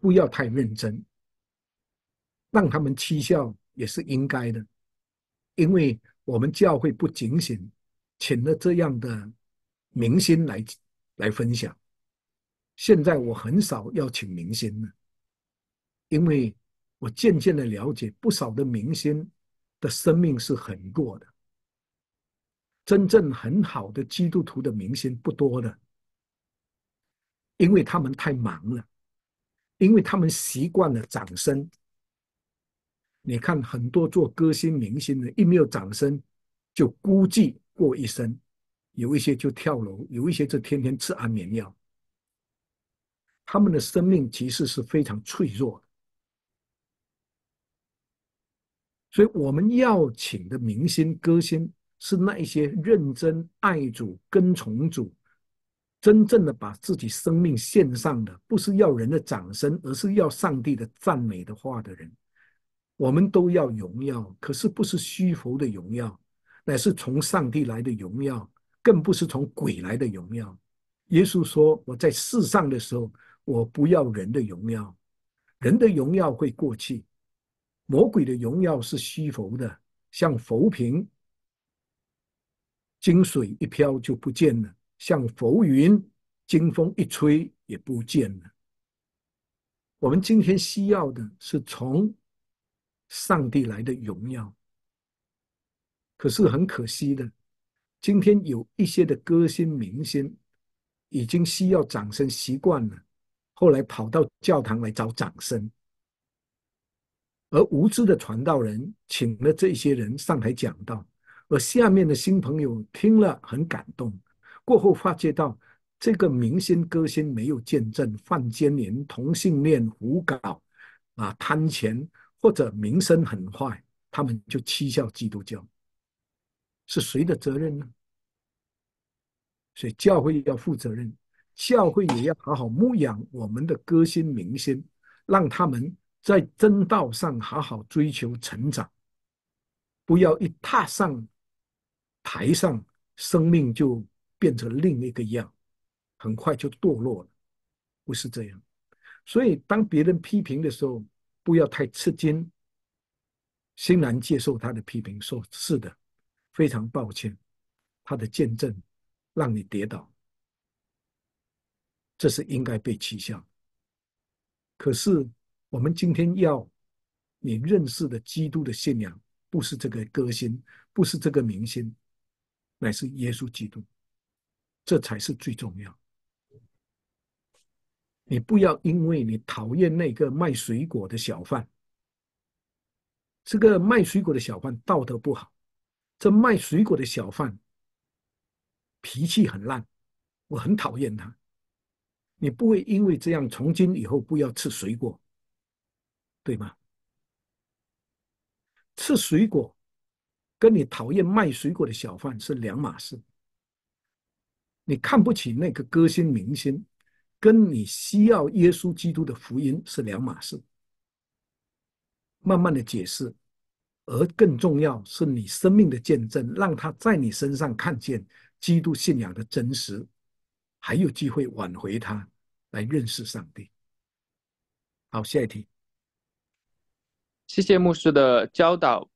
不要太认真，让他们讥笑也是应该的，因为我们教会不仅仅请了这样的明星来来分享。现在我很少要请明星了，因为我渐渐的了解，不少的明星的生命是很弱的。真正很好的基督徒的明星不多的，因为他们太忙了，因为他们习惯了掌声。你看，很多做歌星明星的，一没有掌声，就孤寂过一生；，有一些就跳楼，有一些就天天吃安眠药。他们的生命其实是非常脆弱的，所以我们要请的明星歌星是那一些认真爱主、跟从主、真正的把自己生命献上的，不是要人的掌声，而是要上帝的赞美的话的人。我们都要荣耀，可是不是虚浮的荣耀，乃是从上帝来的荣耀，更不是从鬼来的荣耀。耶稣说：“我在世上的时候。”我不要人的荣耀，人的荣耀会过去。魔鬼的荣耀是虚浮的，像浮萍，金水一漂就不见了；像浮云，金风一吹也不见了。我们今天需要的是从上帝来的荣耀。可是很可惜的，今天有一些的歌星明星已经需要掌声习惯了。后来跑到教堂来找掌声，而无知的传道人请了这些人上台讲道，而下面的新朋友听了很感动。过后发觉到这个明星歌星没有见证，犯奸淫、同性恋、胡搞，啊，贪钱或者名声很坏，他们就欺笑基督教。是谁的责任呢？所以教会要负责任。教会也要好好牧养我们的歌星明星，让他们在真道上好好追求成长，不要一踏上台上，生命就变成另一个样，很快就堕落了，不是这样。所以，当别人批评的时候，不要太吃惊，欣然接受他的批评，说：“是的，非常抱歉，他的见证让你跌倒。”这是应该被取笑。可是，我们今天要你认识的基督的信仰，不是这个歌星，不是这个明星，乃是耶稣基督，这才是最重要。你不要因为你讨厌那个卖水果的小贩，这个卖水果的小贩道德不好，这卖水果的小贩脾气很烂，我很讨厌他。你不会因为这样，从今以后不要吃水果，对吗？吃水果跟你讨厌卖水果的小贩是两码事。你看不起那个歌星明星，跟你需要耶稣基督的福音是两码事。慢慢的解释，而更重要是你生命的见证，让他在你身上看见基督信仰的真实。还有机会挽回他来认识上帝。好，下一题。谢谢牧师的教导。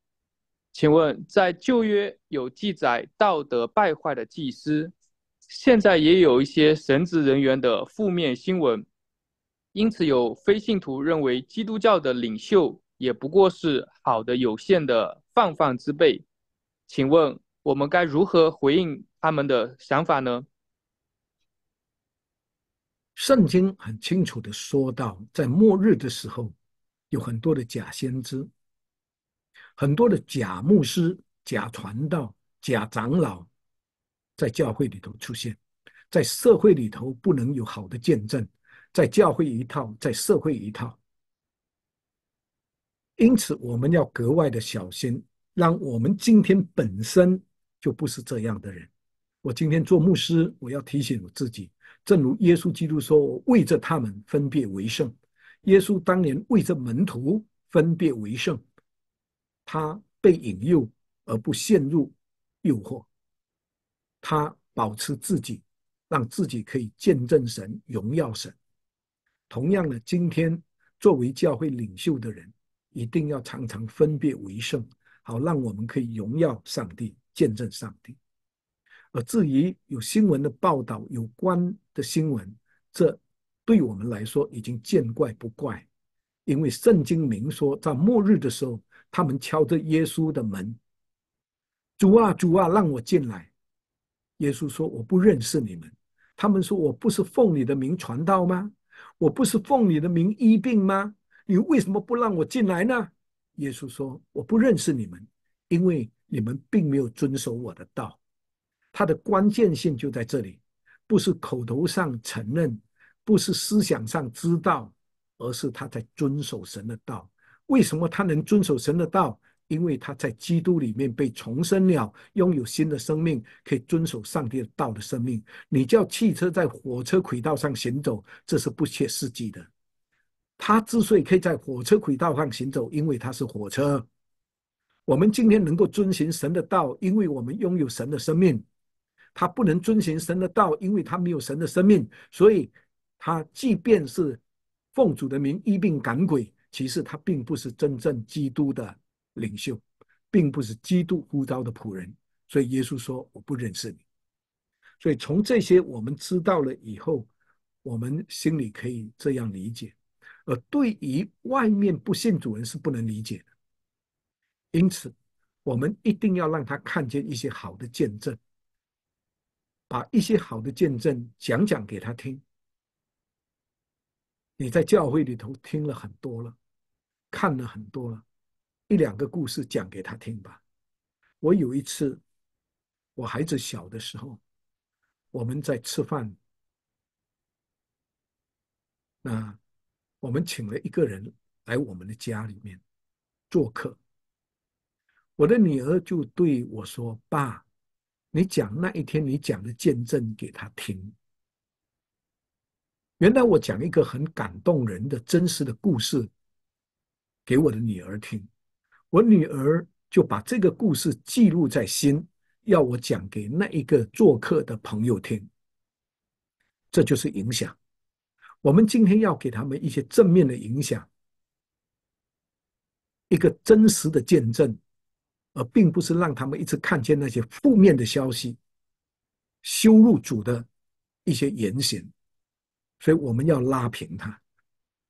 请问，在旧约有记载道德败坏的祭司，现在也有一些神职人员的负面新闻，因此有非信徒认为基督教的领袖也不过是好的有限的泛泛之辈。请问我们该如何回应他们的想法呢？圣经很清楚的说到，在末日的时候，有很多的假先知，很多的假牧师、假传道、假长老，在教会里头出现，在社会里头不能有好的见证，在教会一套，在社会一套。因此，我们要格外的小心，让我们今天本身就不是这样的人。我今天做牧师，我要提醒我自己。正如耶稣基督说：“我为着他们分别为圣。”耶稣当年为着门徒分别为圣，他被引诱而不陷入诱惑，他保持自己，让自己可以见证神、荣耀神。同样的，今天作为教会领袖的人，一定要常常分别为圣，好让我们可以荣耀上帝、见证上帝。而至于有新闻的报道有关的新闻，这对我们来说已经见怪不怪，因为圣经明说，在末日的时候，他们敲着耶稣的门：“主啊，主啊，让我进来。”耶稣说：“我不认识你们。”他们说：“我不是奉你的名传道吗？我不是奉你的名医病吗？你为什么不让我进来呢？”耶稣说：“我不认识你们，因为你们并没有遵守我的道。”它的关键性就在这里，不是口头上承认，不是思想上知道，而是他在遵守神的道。为什么他能遵守神的道？因为他在基督里面被重生了，拥有新的生命，可以遵守上帝的道的生命。你叫汽车在火车轨道上行走，这是不切实际的。他之所以可以在火车轨道上行走，因为他是火车。我们今天能够遵循神的道，因为我们拥有神的生命。他不能遵循神的道，因为他没有神的生命，所以他即便是奉主的名医病赶鬼，其实他并不是真正基督的领袖，并不是基督呼召的仆人。所以耶稣说：“我不认识你。”所以从这些我们知道了以后，我们心里可以这样理解。而对于外面不信主人是不能理解的，因此我们一定要让他看见一些好的见证。把一些好的见证讲讲给他听。你在教会里头听了很多了，看了很多了，一两个故事讲给他听吧。我有一次，我孩子小的时候，我们在吃饭，那我们请了一个人来我们的家里面做客。我的女儿就对我说：“爸。”你讲那一天，你讲的见证给他听。原来我讲一个很感动人的真实的故事，给我的女儿听，我女儿就把这个故事记录在心，要我讲给那一个做客的朋友听。这就是影响。我们今天要给他们一些正面的影响，一个真实的见证。而并不是让他们一直看见那些负面的消息，羞辱主的一些言行，所以我们要拉平他。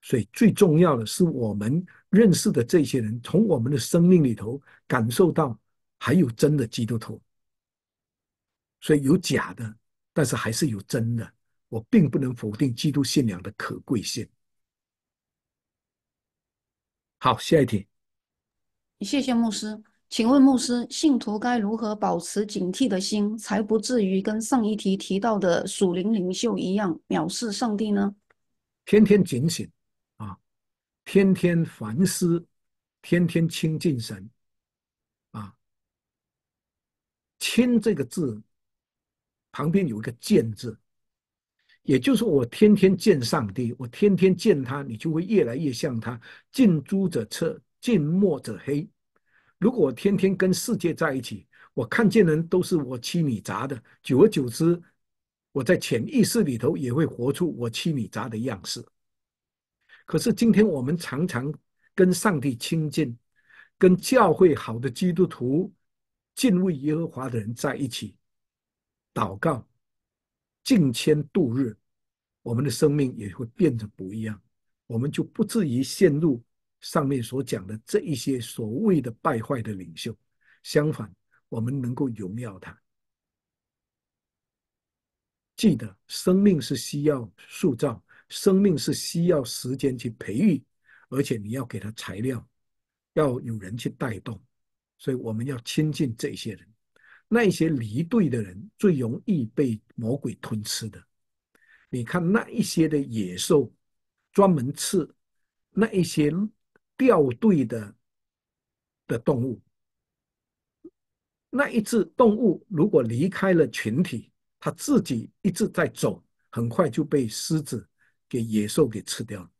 所以最重要的是，我们认识的这些人，从我们的生命里头感受到还有真的基督徒，所以有假的，但是还是有真的。我并不能否定基督信仰的可贵性。好，下一题。谢谢牧师。请问牧师，信徒该如何保持警惕的心，才不至于跟上一题提到的属灵领袖一样藐视上帝呢？天天警醒，啊，天天反思，天天亲近神，啊，亲这个字旁边有一个见字，也就是我天天见上帝，我天天见他，你就会越来越像他。近朱者赤，近墨者黑。如果我天天跟世界在一起，我看见人都是我七米诈的，久而久之，我在潜意识里头也会活出我七米诈的样式。可是今天我们常常跟上帝亲近，跟教会好的基督徒、敬畏耶和华的人在一起，祷告、敬虔度日，我们的生命也会变得不一样，我们就不至于陷入。上面所讲的这一些所谓的败坏的领袖，相反，我们能够荣耀他。记得，生命是需要塑造，生命是需要时间去培育，而且你要给他材料，要有人去带动。所以，我们要亲近这些人。那些离队的人最容易被魔鬼吞吃。的，你看那一些的野兽，专门吃那一些。掉队的的动物，那一只动物如果离开了群体，它自己一直在走，很快就被狮子给野兽给吃掉了。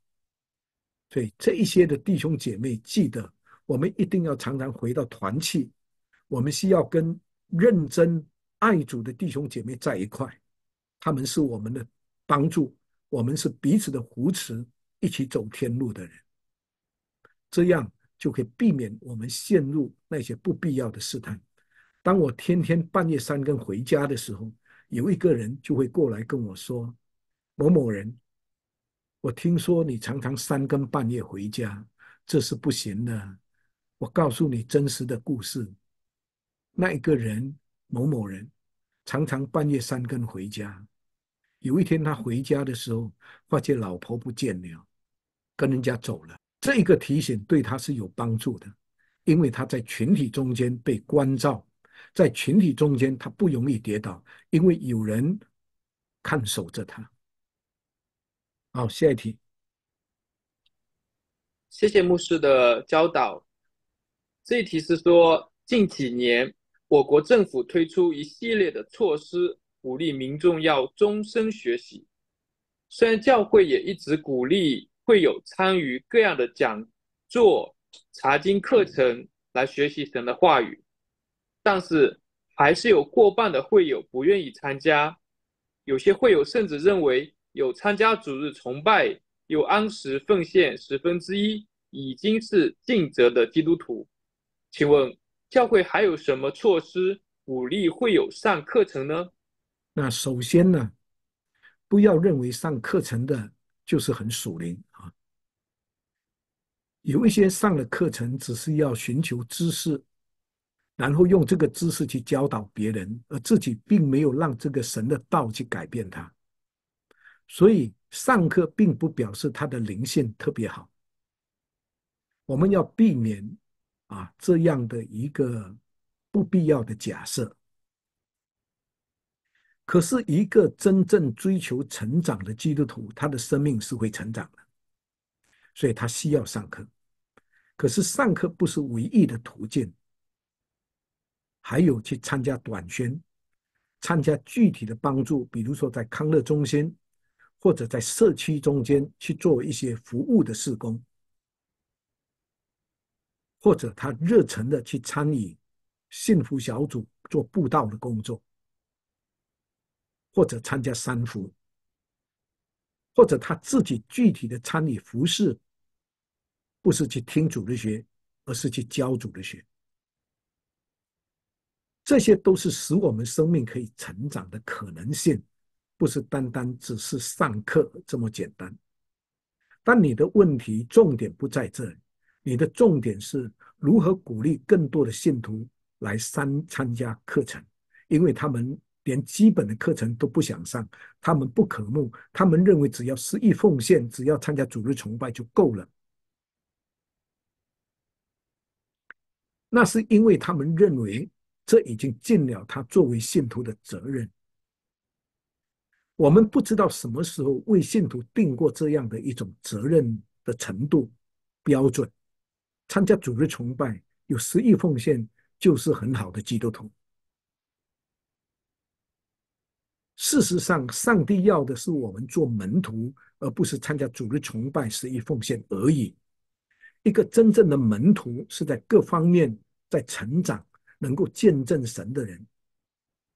所以这一些的弟兄姐妹记得，我们一定要常常回到团去。我们需要跟认真爱主的弟兄姐妹在一块，他们是我们的帮助，我们是彼此的扶持，一起走天路的人。这样就可以避免我们陷入那些不必要的试探。当我天天半夜三更回家的时候，有一个人就会过来跟我说：“某某人，我听说你常常三更半夜回家，这是不行的。”我告诉你真实的故事：那一个人某某人，常常半夜三更回家。有一天他回家的时候，发现老婆不见了，跟人家走了。这个提醒对他是有帮助的，因为他在群体中间被关照，在群体中间他不容易跌倒，因为有人看守着他。好，下一题。谢谢牧师的教导。这一题是说，近几年我国政府推出一系列的措施，鼓励民众要终身学习。虽然教会也一直鼓励。会有参与各样的讲座、查经课程来学习神的话语，但是还是有过半的会友不愿意参加。有些会友甚至认为，有参加主日崇拜、有按时奉献十分之一，已经是尽责的基督徒。请问教会还有什么措施鼓励会友上课程呢？那首先呢，不要认为上课程的。就是很属灵啊，有一些上了课程，只是要寻求知识，然后用这个知识去教导别人，而自己并没有让这个神的道去改变他，所以上课并不表示他的灵性特别好。我们要避免啊这样的一个不必要的假设。可是，一个真正追求成长的基督徒，他的生命是会成长的，所以他需要上课。可是，上课不是唯一的途径，还有去参加短宣，参加具体的帮助，比如说在康乐中心，或者在社区中间去做一些服务的事工，或者他热诚的去参与幸福小组做布道的工作。或者参加三福，或者他自己具体的参与服饰。不是去听主的学，而是去教主的学。这些都是使我们生命可以成长的可能性，不是单单只是上课这么简单。但你的问题重点不在这里，你的重点是如何鼓励更多的信徒来参参加课程，因为他们。连基本的课程都不想上，他们不可慕，他们认为只要施意奉献，只要参加主日崇拜就够了。那是因为他们认为这已经尽了他作为信徒的责任。我们不知道什么时候为信徒定过这样的一种责任的程度标准，参加主日崇拜有施意奉献就是很好的基督徒。事实上，上帝要的是我们做门徒，而不是参加主的崇拜、十一奉献而已。一个真正的门徒是在各方面在成长，能够见证神的人。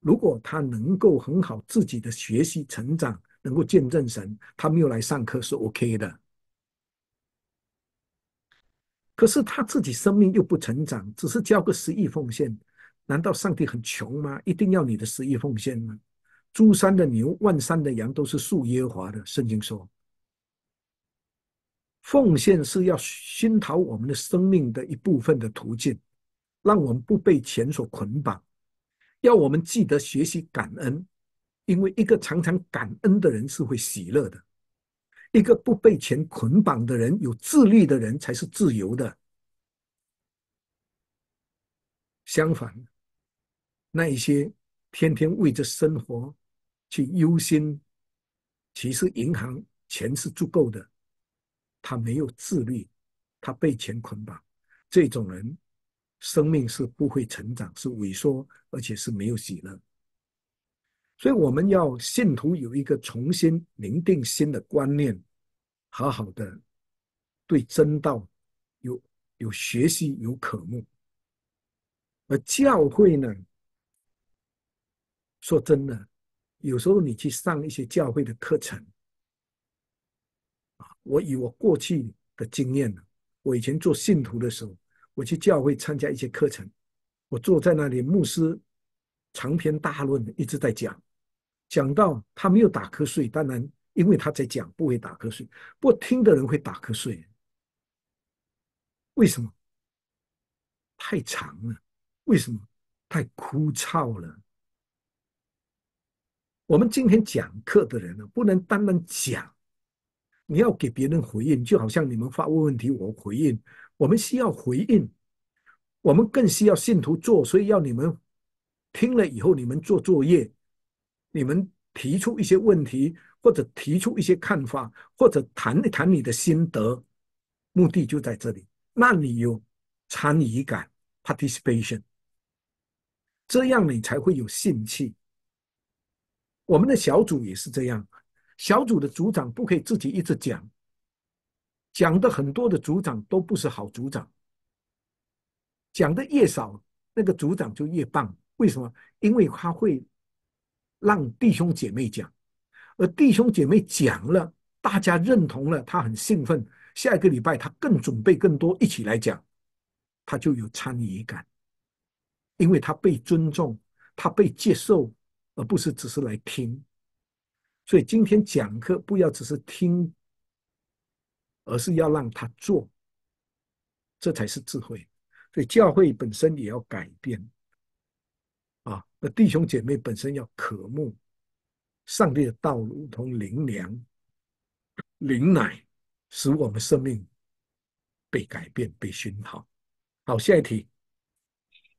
如果他能够很好自己的学习成长，能够见证神，他没有来上课是 OK 的。可是他自己生命又不成长，只是交个十亿奉献，难道上帝很穷吗？一定要你的十亿奉献吗？诸山的牛，万山的羊，都是属耶和华的。圣经说，奉献是要熏陶我们的生命的一部分的途径，让我们不被钱所捆绑，要我们记得学习感恩，因为一个常常感恩的人是会喜乐的。一个不被钱捆绑的人，有自律的人才是自由的。相反，那一些天天为着生活。去忧心，其实银行钱是足够的，他没有自律，他被钱捆绑，这种人生命是不会成长，是萎缩，而且是没有喜乐。所以我们要信徒有一个重新明定心的观念，好好的对真道有有学习，有渴慕。而教会呢，说真的。有时候你去上一些教会的课程，我以我过去的经验呢，我以前做信徒的时候，我去教会参加一些课程，我坐在那里，牧师长篇大论的一直在讲，讲到他没有打瞌睡，当然因为他在讲不会打瞌睡，不听的人会打瞌睡，为什么？太长了，为什么？太枯燥了。我们今天讲课的人呢，不能单单讲，你要给别人回应，就好像你们发问问题，我回应。我们需要回应，我们更需要信徒做，所以要你们听了以后，你们做作业，你们提出一些问题，或者提出一些看法，或者谈一谈你的心得，目的就在这里。那你有参与感 （participation），这样你才会有兴趣。我们的小组也是这样，小组的组长不可以自己一直讲，讲的很多的组长都不是好组长。讲的越少，那个组长就越棒。为什么？因为他会让弟兄姐妹讲，而弟兄姐妹讲了，大家认同了，他很兴奋。下一个礼拜他更准备更多，一起来讲，他就有参与感，因为他被尊重，他被接受。而不是只是来听，所以今天讲课不要只是听，而是要让他做，这才是智慧。所以教会本身也要改变，啊，那弟兄姐妹本身要渴慕上帝的道路，同灵粮、灵奶，使我们生命被改变、被熏陶。好，下一题。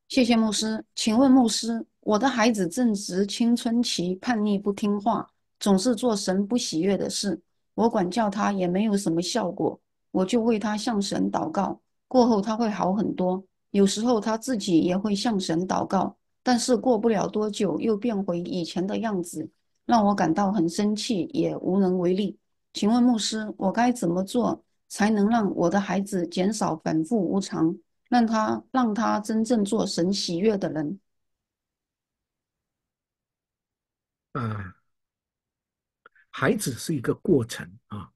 谢谢牧师，请问牧师。我的孩子正值青春期，叛逆不听话，总是做神不喜悦的事。我管教他也没有什么效果，我就为他向神祷告，过后他会好很多。有时候他自己也会向神祷告，但是过不了多久又变回以前的样子，让我感到很生气，也无能为力。请问牧师，我该怎么做才能让我的孩子减少反复无常，让他让他真正做神喜悦的人？啊，孩子是一个过程啊，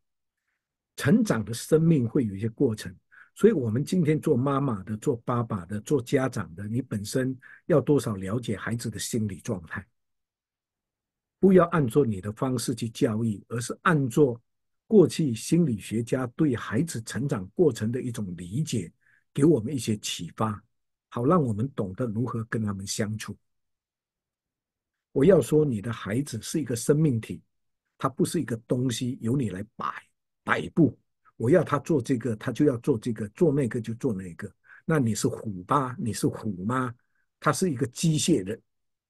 成长的生命会有一些过程，所以，我们今天做妈妈的、做爸爸的、做家长的，你本身要多少了解孩子的心理状态，不要按照你的方式去教育，而是按照过去心理学家对孩子成长过程的一种理解，给我们一些启发，好让我们懂得如何跟他们相处。我要说，你的孩子是一个生命体，他不是一个东西，由你来摆摆布。我要他做这个，他就要做这个；做那个就做那个。那你是虎爸，你是虎妈，他是一个机械人，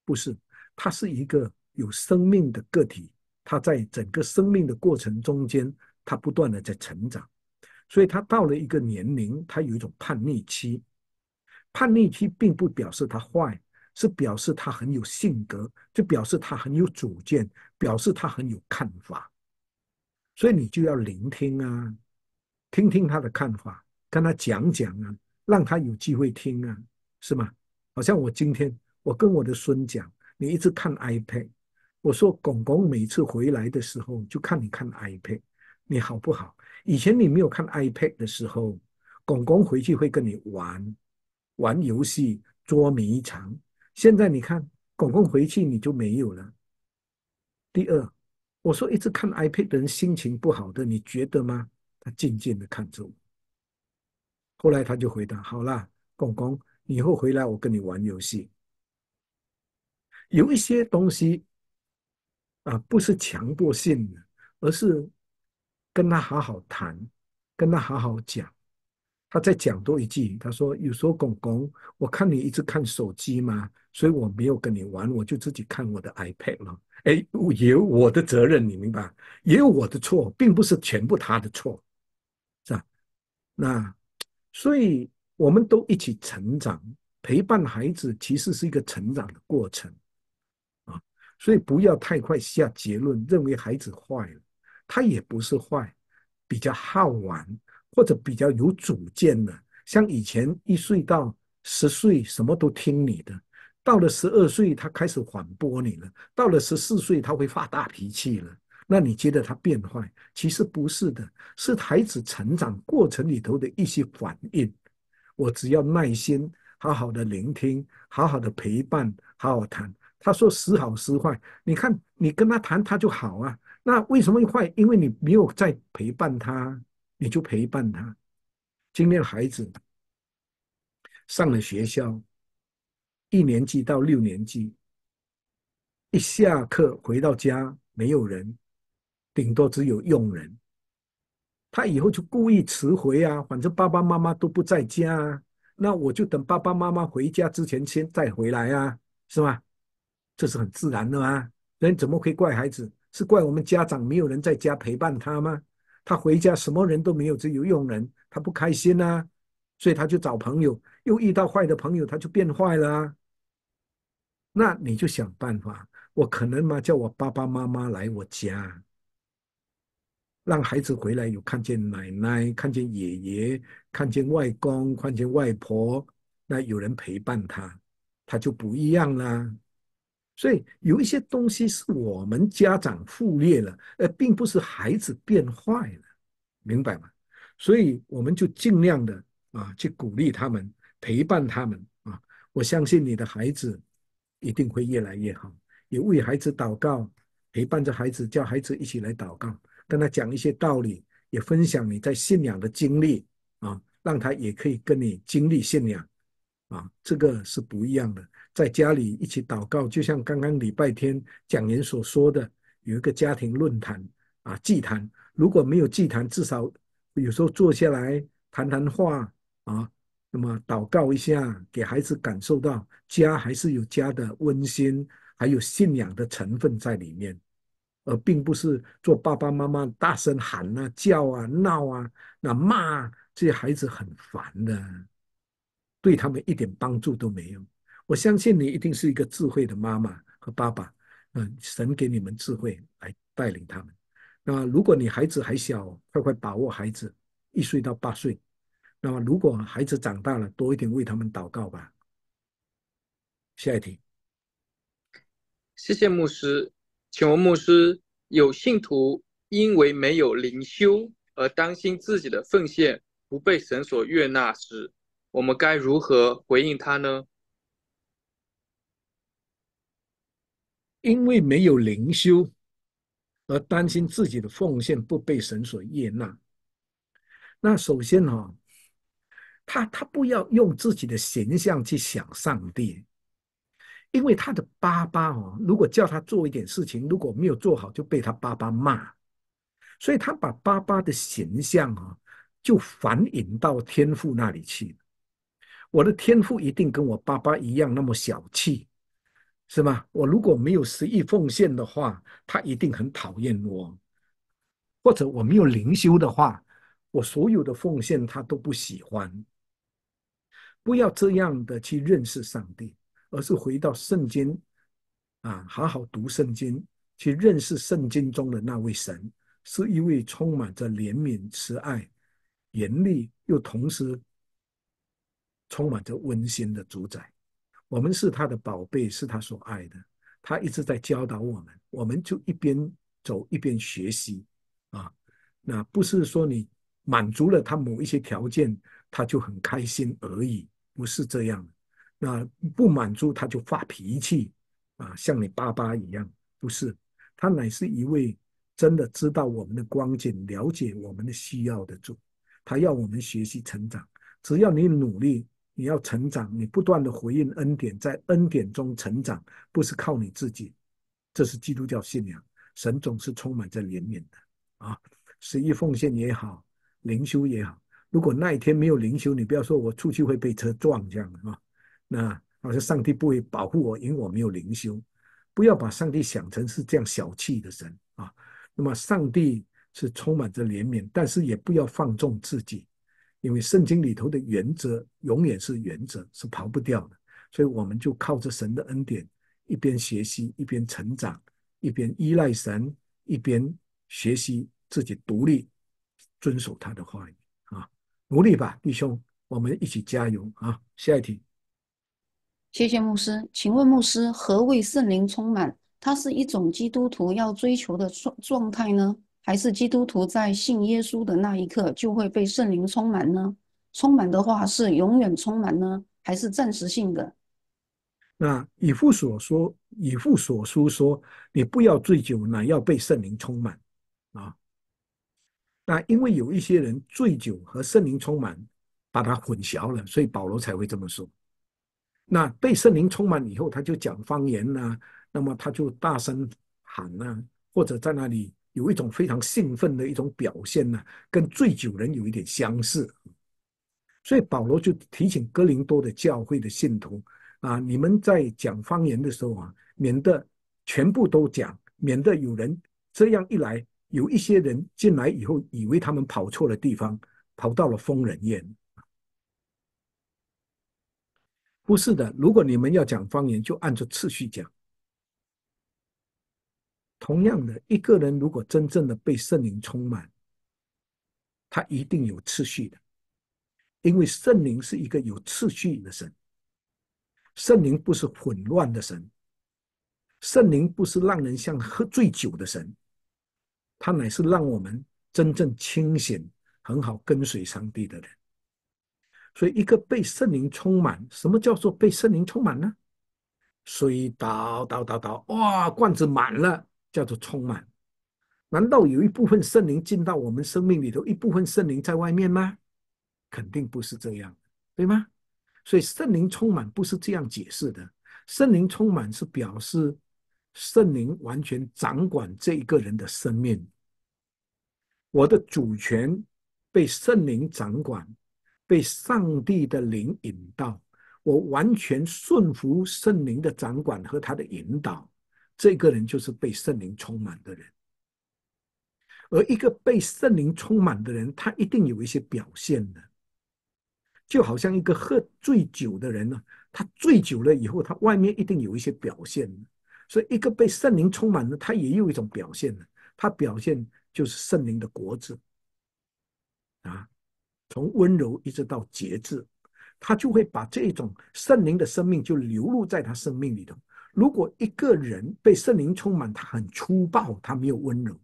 不是，他是一个有生命的个体。他在整个生命的过程中间，他不断的在成长，所以他到了一个年龄，他有一种叛逆期。叛逆期并不表示他坏。是表示他很有性格，就表示他很有主见，表示他很有看法，所以你就要聆听啊，听听他的看法，跟他讲讲啊，让他有机会听啊，是吗？好像我今天我跟我的孙讲，你一直看 iPad，我说：“公公每次回来的时候就看你看 iPad，你好不好？以前你没有看 iPad 的时候，公公回去会跟你玩玩游戏、捉迷藏。”现在你看，公公回去你就没有了。第二，我说一直看 iPad 的人心情不好的，你觉得吗？他静静的看着我，后来他就回答：“好啦，公公，以后回来我跟你玩游戏。”有一些东西，啊，不是强迫性的，而是跟他好好谈，跟他好好讲。他再讲多一句，他说：“有时候公公，我看你一直看手机嘛。”所以我没有跟你玩，我就自己看我的 iPad 了。哎，有我的责任，你明白？也有我的错，并不是全部他的错，是吧？那所以我们都一起成长，陪伴孩子其实是一个成长的过程啊。所以不要太快下结论，认为孩子坏了，他也不是坏，比较好玩或者比较有主见的。像以前一岁到十岁，什么都听你的。到了十二岁，他开始反驳你了；到了十四岁，他会发大脾气了。那你觉得他变坏？其实不是的，是孩子成长过程里头的一些反应。我只要耐心，好好的聆听，好好的陪伴，好好谈。他说时好时坏，你看你跟他谈，他就好啊。那为什么坏？因为你没有在陪伴他，你就陪伴他。今天孩子上了学校。一年级到六年级，一下课回到家，没有人，顶多只有佣人。他以后就故意迟回啊，反正爸爸妈妈都不在家，那我就等爸爸妈妈回家之前先再回来啊，是吧？这是很自然的啊，人怎么会怪孩子？是怪我们家长没有人在家陪伴他吗？他回家什么人都没有，只有佣人，他不开心啊，所以他就找朋友，又遇到坏的朋友，他就变坏了。那你就想办法，我可能嘛叫我爸爸妈妈来我家，让孩子回来有看见奶奶，看见爷爷，看见外公，看见外婆，那有人陪伴他，他就不一样啦。所以有一些东西是我们家长忽略了，而并不是孩子变坏了，明白吗？所以我们就尽量的啊去鼓励他们，陪伴他们啊，我相信你的孩子。一定会越来越好。也为孩子祷告，陪伴着孩子，叫孩子一起来祷告，跟他讲一些道理，也分享你在信仰的经历啊，让他也可以跟你经历信仰啊，这个是不一样的。在家里一起祷告，就像刚刚礼拜天讲员所说的，有一个家庭论坛啊，祭坛。如果没有祭坛，至少有时候坐下来谈谈话啊。那么祷告一下，给孩子感受到家还是有家的温馨，还有信仰的成分在里面，而并不是做爸爸妈妈大声喊啊、叫啊、闹啊、那骂，这些孩子很烦的，对他们一点帮助都没有。我相信你一定是一个智慧的妈妈和爸爸，嗯，神给你们智慧来带领他们。那如果你孩子还小，快快把握孩子一岁到八岁。那么，如果孩子长大了，多一点为他们祷告吧。下一题，谢谢牧师，请问牧师，有信徒因为没有灵修而担心自己的奉献不被神所悦纳时，我们该如何回应他呢？因为没有灵修而担心自己的奉献不被神所悦纳，那首先哈。他他不要用自己的形象去想上帝，因为他的爸爸哦，如果叫他做一点事情，如果没有做好就被他爸爸骂，所以他把爸爸的形象啊就反映到天父那里去。我的天父一定跟我爸爸一样那么小气，是吗？我如果没有十亿奉献的话，他一定很讨厌我；或者我没有灵修的话，我所有的奉献他都不喜欢。不要这样的去认识上帝，而是回到圣经，啊，好好读圣经，去认识圣经中的那位神，是一位充满着怜悯、慈爱、严厉，又同时充满着温馨的主宰。我们是他的宝贝，是他所爱的。他一直在教导我们，我们就一边走一边学习，啊，那不是说你满足了他某一些条件，他就很开心而已。不是这样，那不满足他就发脾气啊，像你爸爸一样，不是他乃是一位真的知道我们的光景、了解我们的需要的主，他要我们学习成长。只要你努力，你要成长，你不断的回应恩典，在恩典中成长，不是靠你自己，这是基督教信仰。神总是充满着怜悯的啊，十一奉献也好，灵修也好。如果那一天没有灵修，你不要说我出去会被车撞这样的啊，那好像上帝不会保护我，因为我没有灵修。不要把上帝想成是这样小气的神啊。那么上帝是充满着怜悯，但是也不要放纵自己，因为圣经里头的原则永远是原则，是逃不掉的。所以我们就靠着神的恩典，一边学习，一边成长，一边依赖神，一边学习自己独立，遵守他的话语。努力吧，弟兄，我们一起加油啊！下一题，谢谢牧师。请问牧师，何谓圣灵充满？它是一种基督徒要追求的状状态呢，还是基督徒在信耶稣的那一刻就会被圣灵充满呢？充满的话是永远充满呢，还是暂时性的？那以父所说，以父所说，说你不要醉酒，乃要被圣灵充满。那因为有一些人醉酒和圣灵充满，把它混淆了，所以保罗才会这么说。那被圣灵充满以后，他就讲方言呐，那么他就大声喊呐，或者在那里有一种非常兴奋的一种表现呐，跟醉酒人有一点相似。所以保罗就提醒哥林多的教会的信徒啊，你们在讲方言的时候啊，免得全部都讲，免得有人这样一来。有一些人进来以后，以为他们跑错了地方，跑到了疯人院。不是的，如果你们要讲方言，就按照次序讲。同样的，一个人如果真正的被圣灵充满，他一定有次序的，因为圣灵是一个有次序的神。圣灵不是混乱的神，圣灵不是让人像喝醉酒的神。他乃是让我们真正清醒、很好跟随上帝的人。所以，一个被圣灵充满，什么叫做被圣灵充满呢？所以倒倒倒倒，哇，罐子满了，叫做充满。难道有一部分圣灵进到我们生命里头，一部分圣灵在外面吗？肯定不是这样，对吗？所以，圣灵充满不是这样解释的。圣灵充满是表示圣灵完全掌管这一个人的生命。我的主权被圣灵掌管，被上帝的灵引导，我完全顺服圣灵的掌管和他的引导。这个人就是被圣灵充满的人。而一个被圣灵充满的人，他一定有一些表现的，就好像一个喝醉酒的人呢，他醉酒了以后，他外面一定有一些表现的。所以，一个被圣灵充满的，他也有一种表现的，他表现。就是圣灵的国字。啊，从温柔一直到节制，他就会把这种圣灵的生命就流露在他生命里头。如果一个人被圣灵充满，他很粗暴，他没有温柔，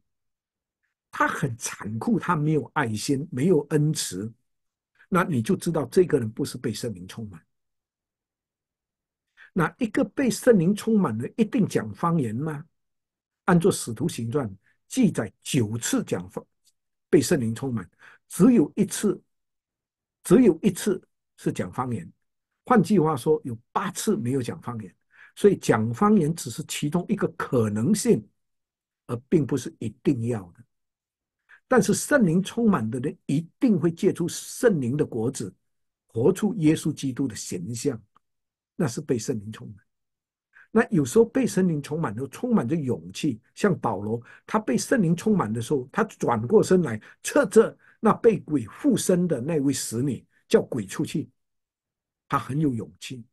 他很残酷，他没有爱心，没有恩慈，那你就知道这个人不是被圣灵充满。那一个被圣灵充满的，一定讲方言吗？按做使徒行传。记载九次讲被圣灵充满，只有一次，只有一次是讲方言。换句话说，有八次没有讲方言，所以讲方言只是其中一个可能性，而并不是一定要的。但是圣灵充满的人一定会借出圣灵的果子，活出耶稣基督的形象，那是被圣灵充满。那有时候被圣灵充满都充满着勇气，像保罗，他被圣灵充满的时候，他转过身来，侧着那被鬼附身的那位使女，叫鬼出去，他很有勇气。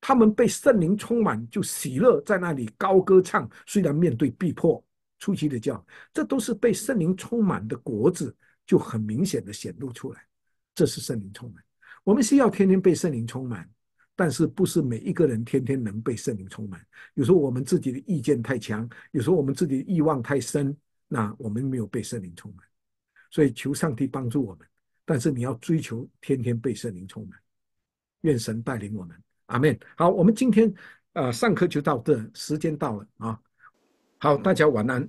他们被圣灵充满就喜乐，在那里高歌唱，虽然面对逼迫，出奇的叫，这都是被圣灵充满的果子，就很明显的显露出来，这是圣灵充满。我们需要天天被圣灵充满。但是不是每一个人天天能被圣灵充满？有时候我们自己的意见太强，有时候我们自己欲望太深，那我们没有被圣灵充满。所以求上帝帮助我们。但是你要追求天天被圣灵充满，愿神带领我们。阿门。好，我们今天呃上课就到这，时间到了啊。好，大家晚安。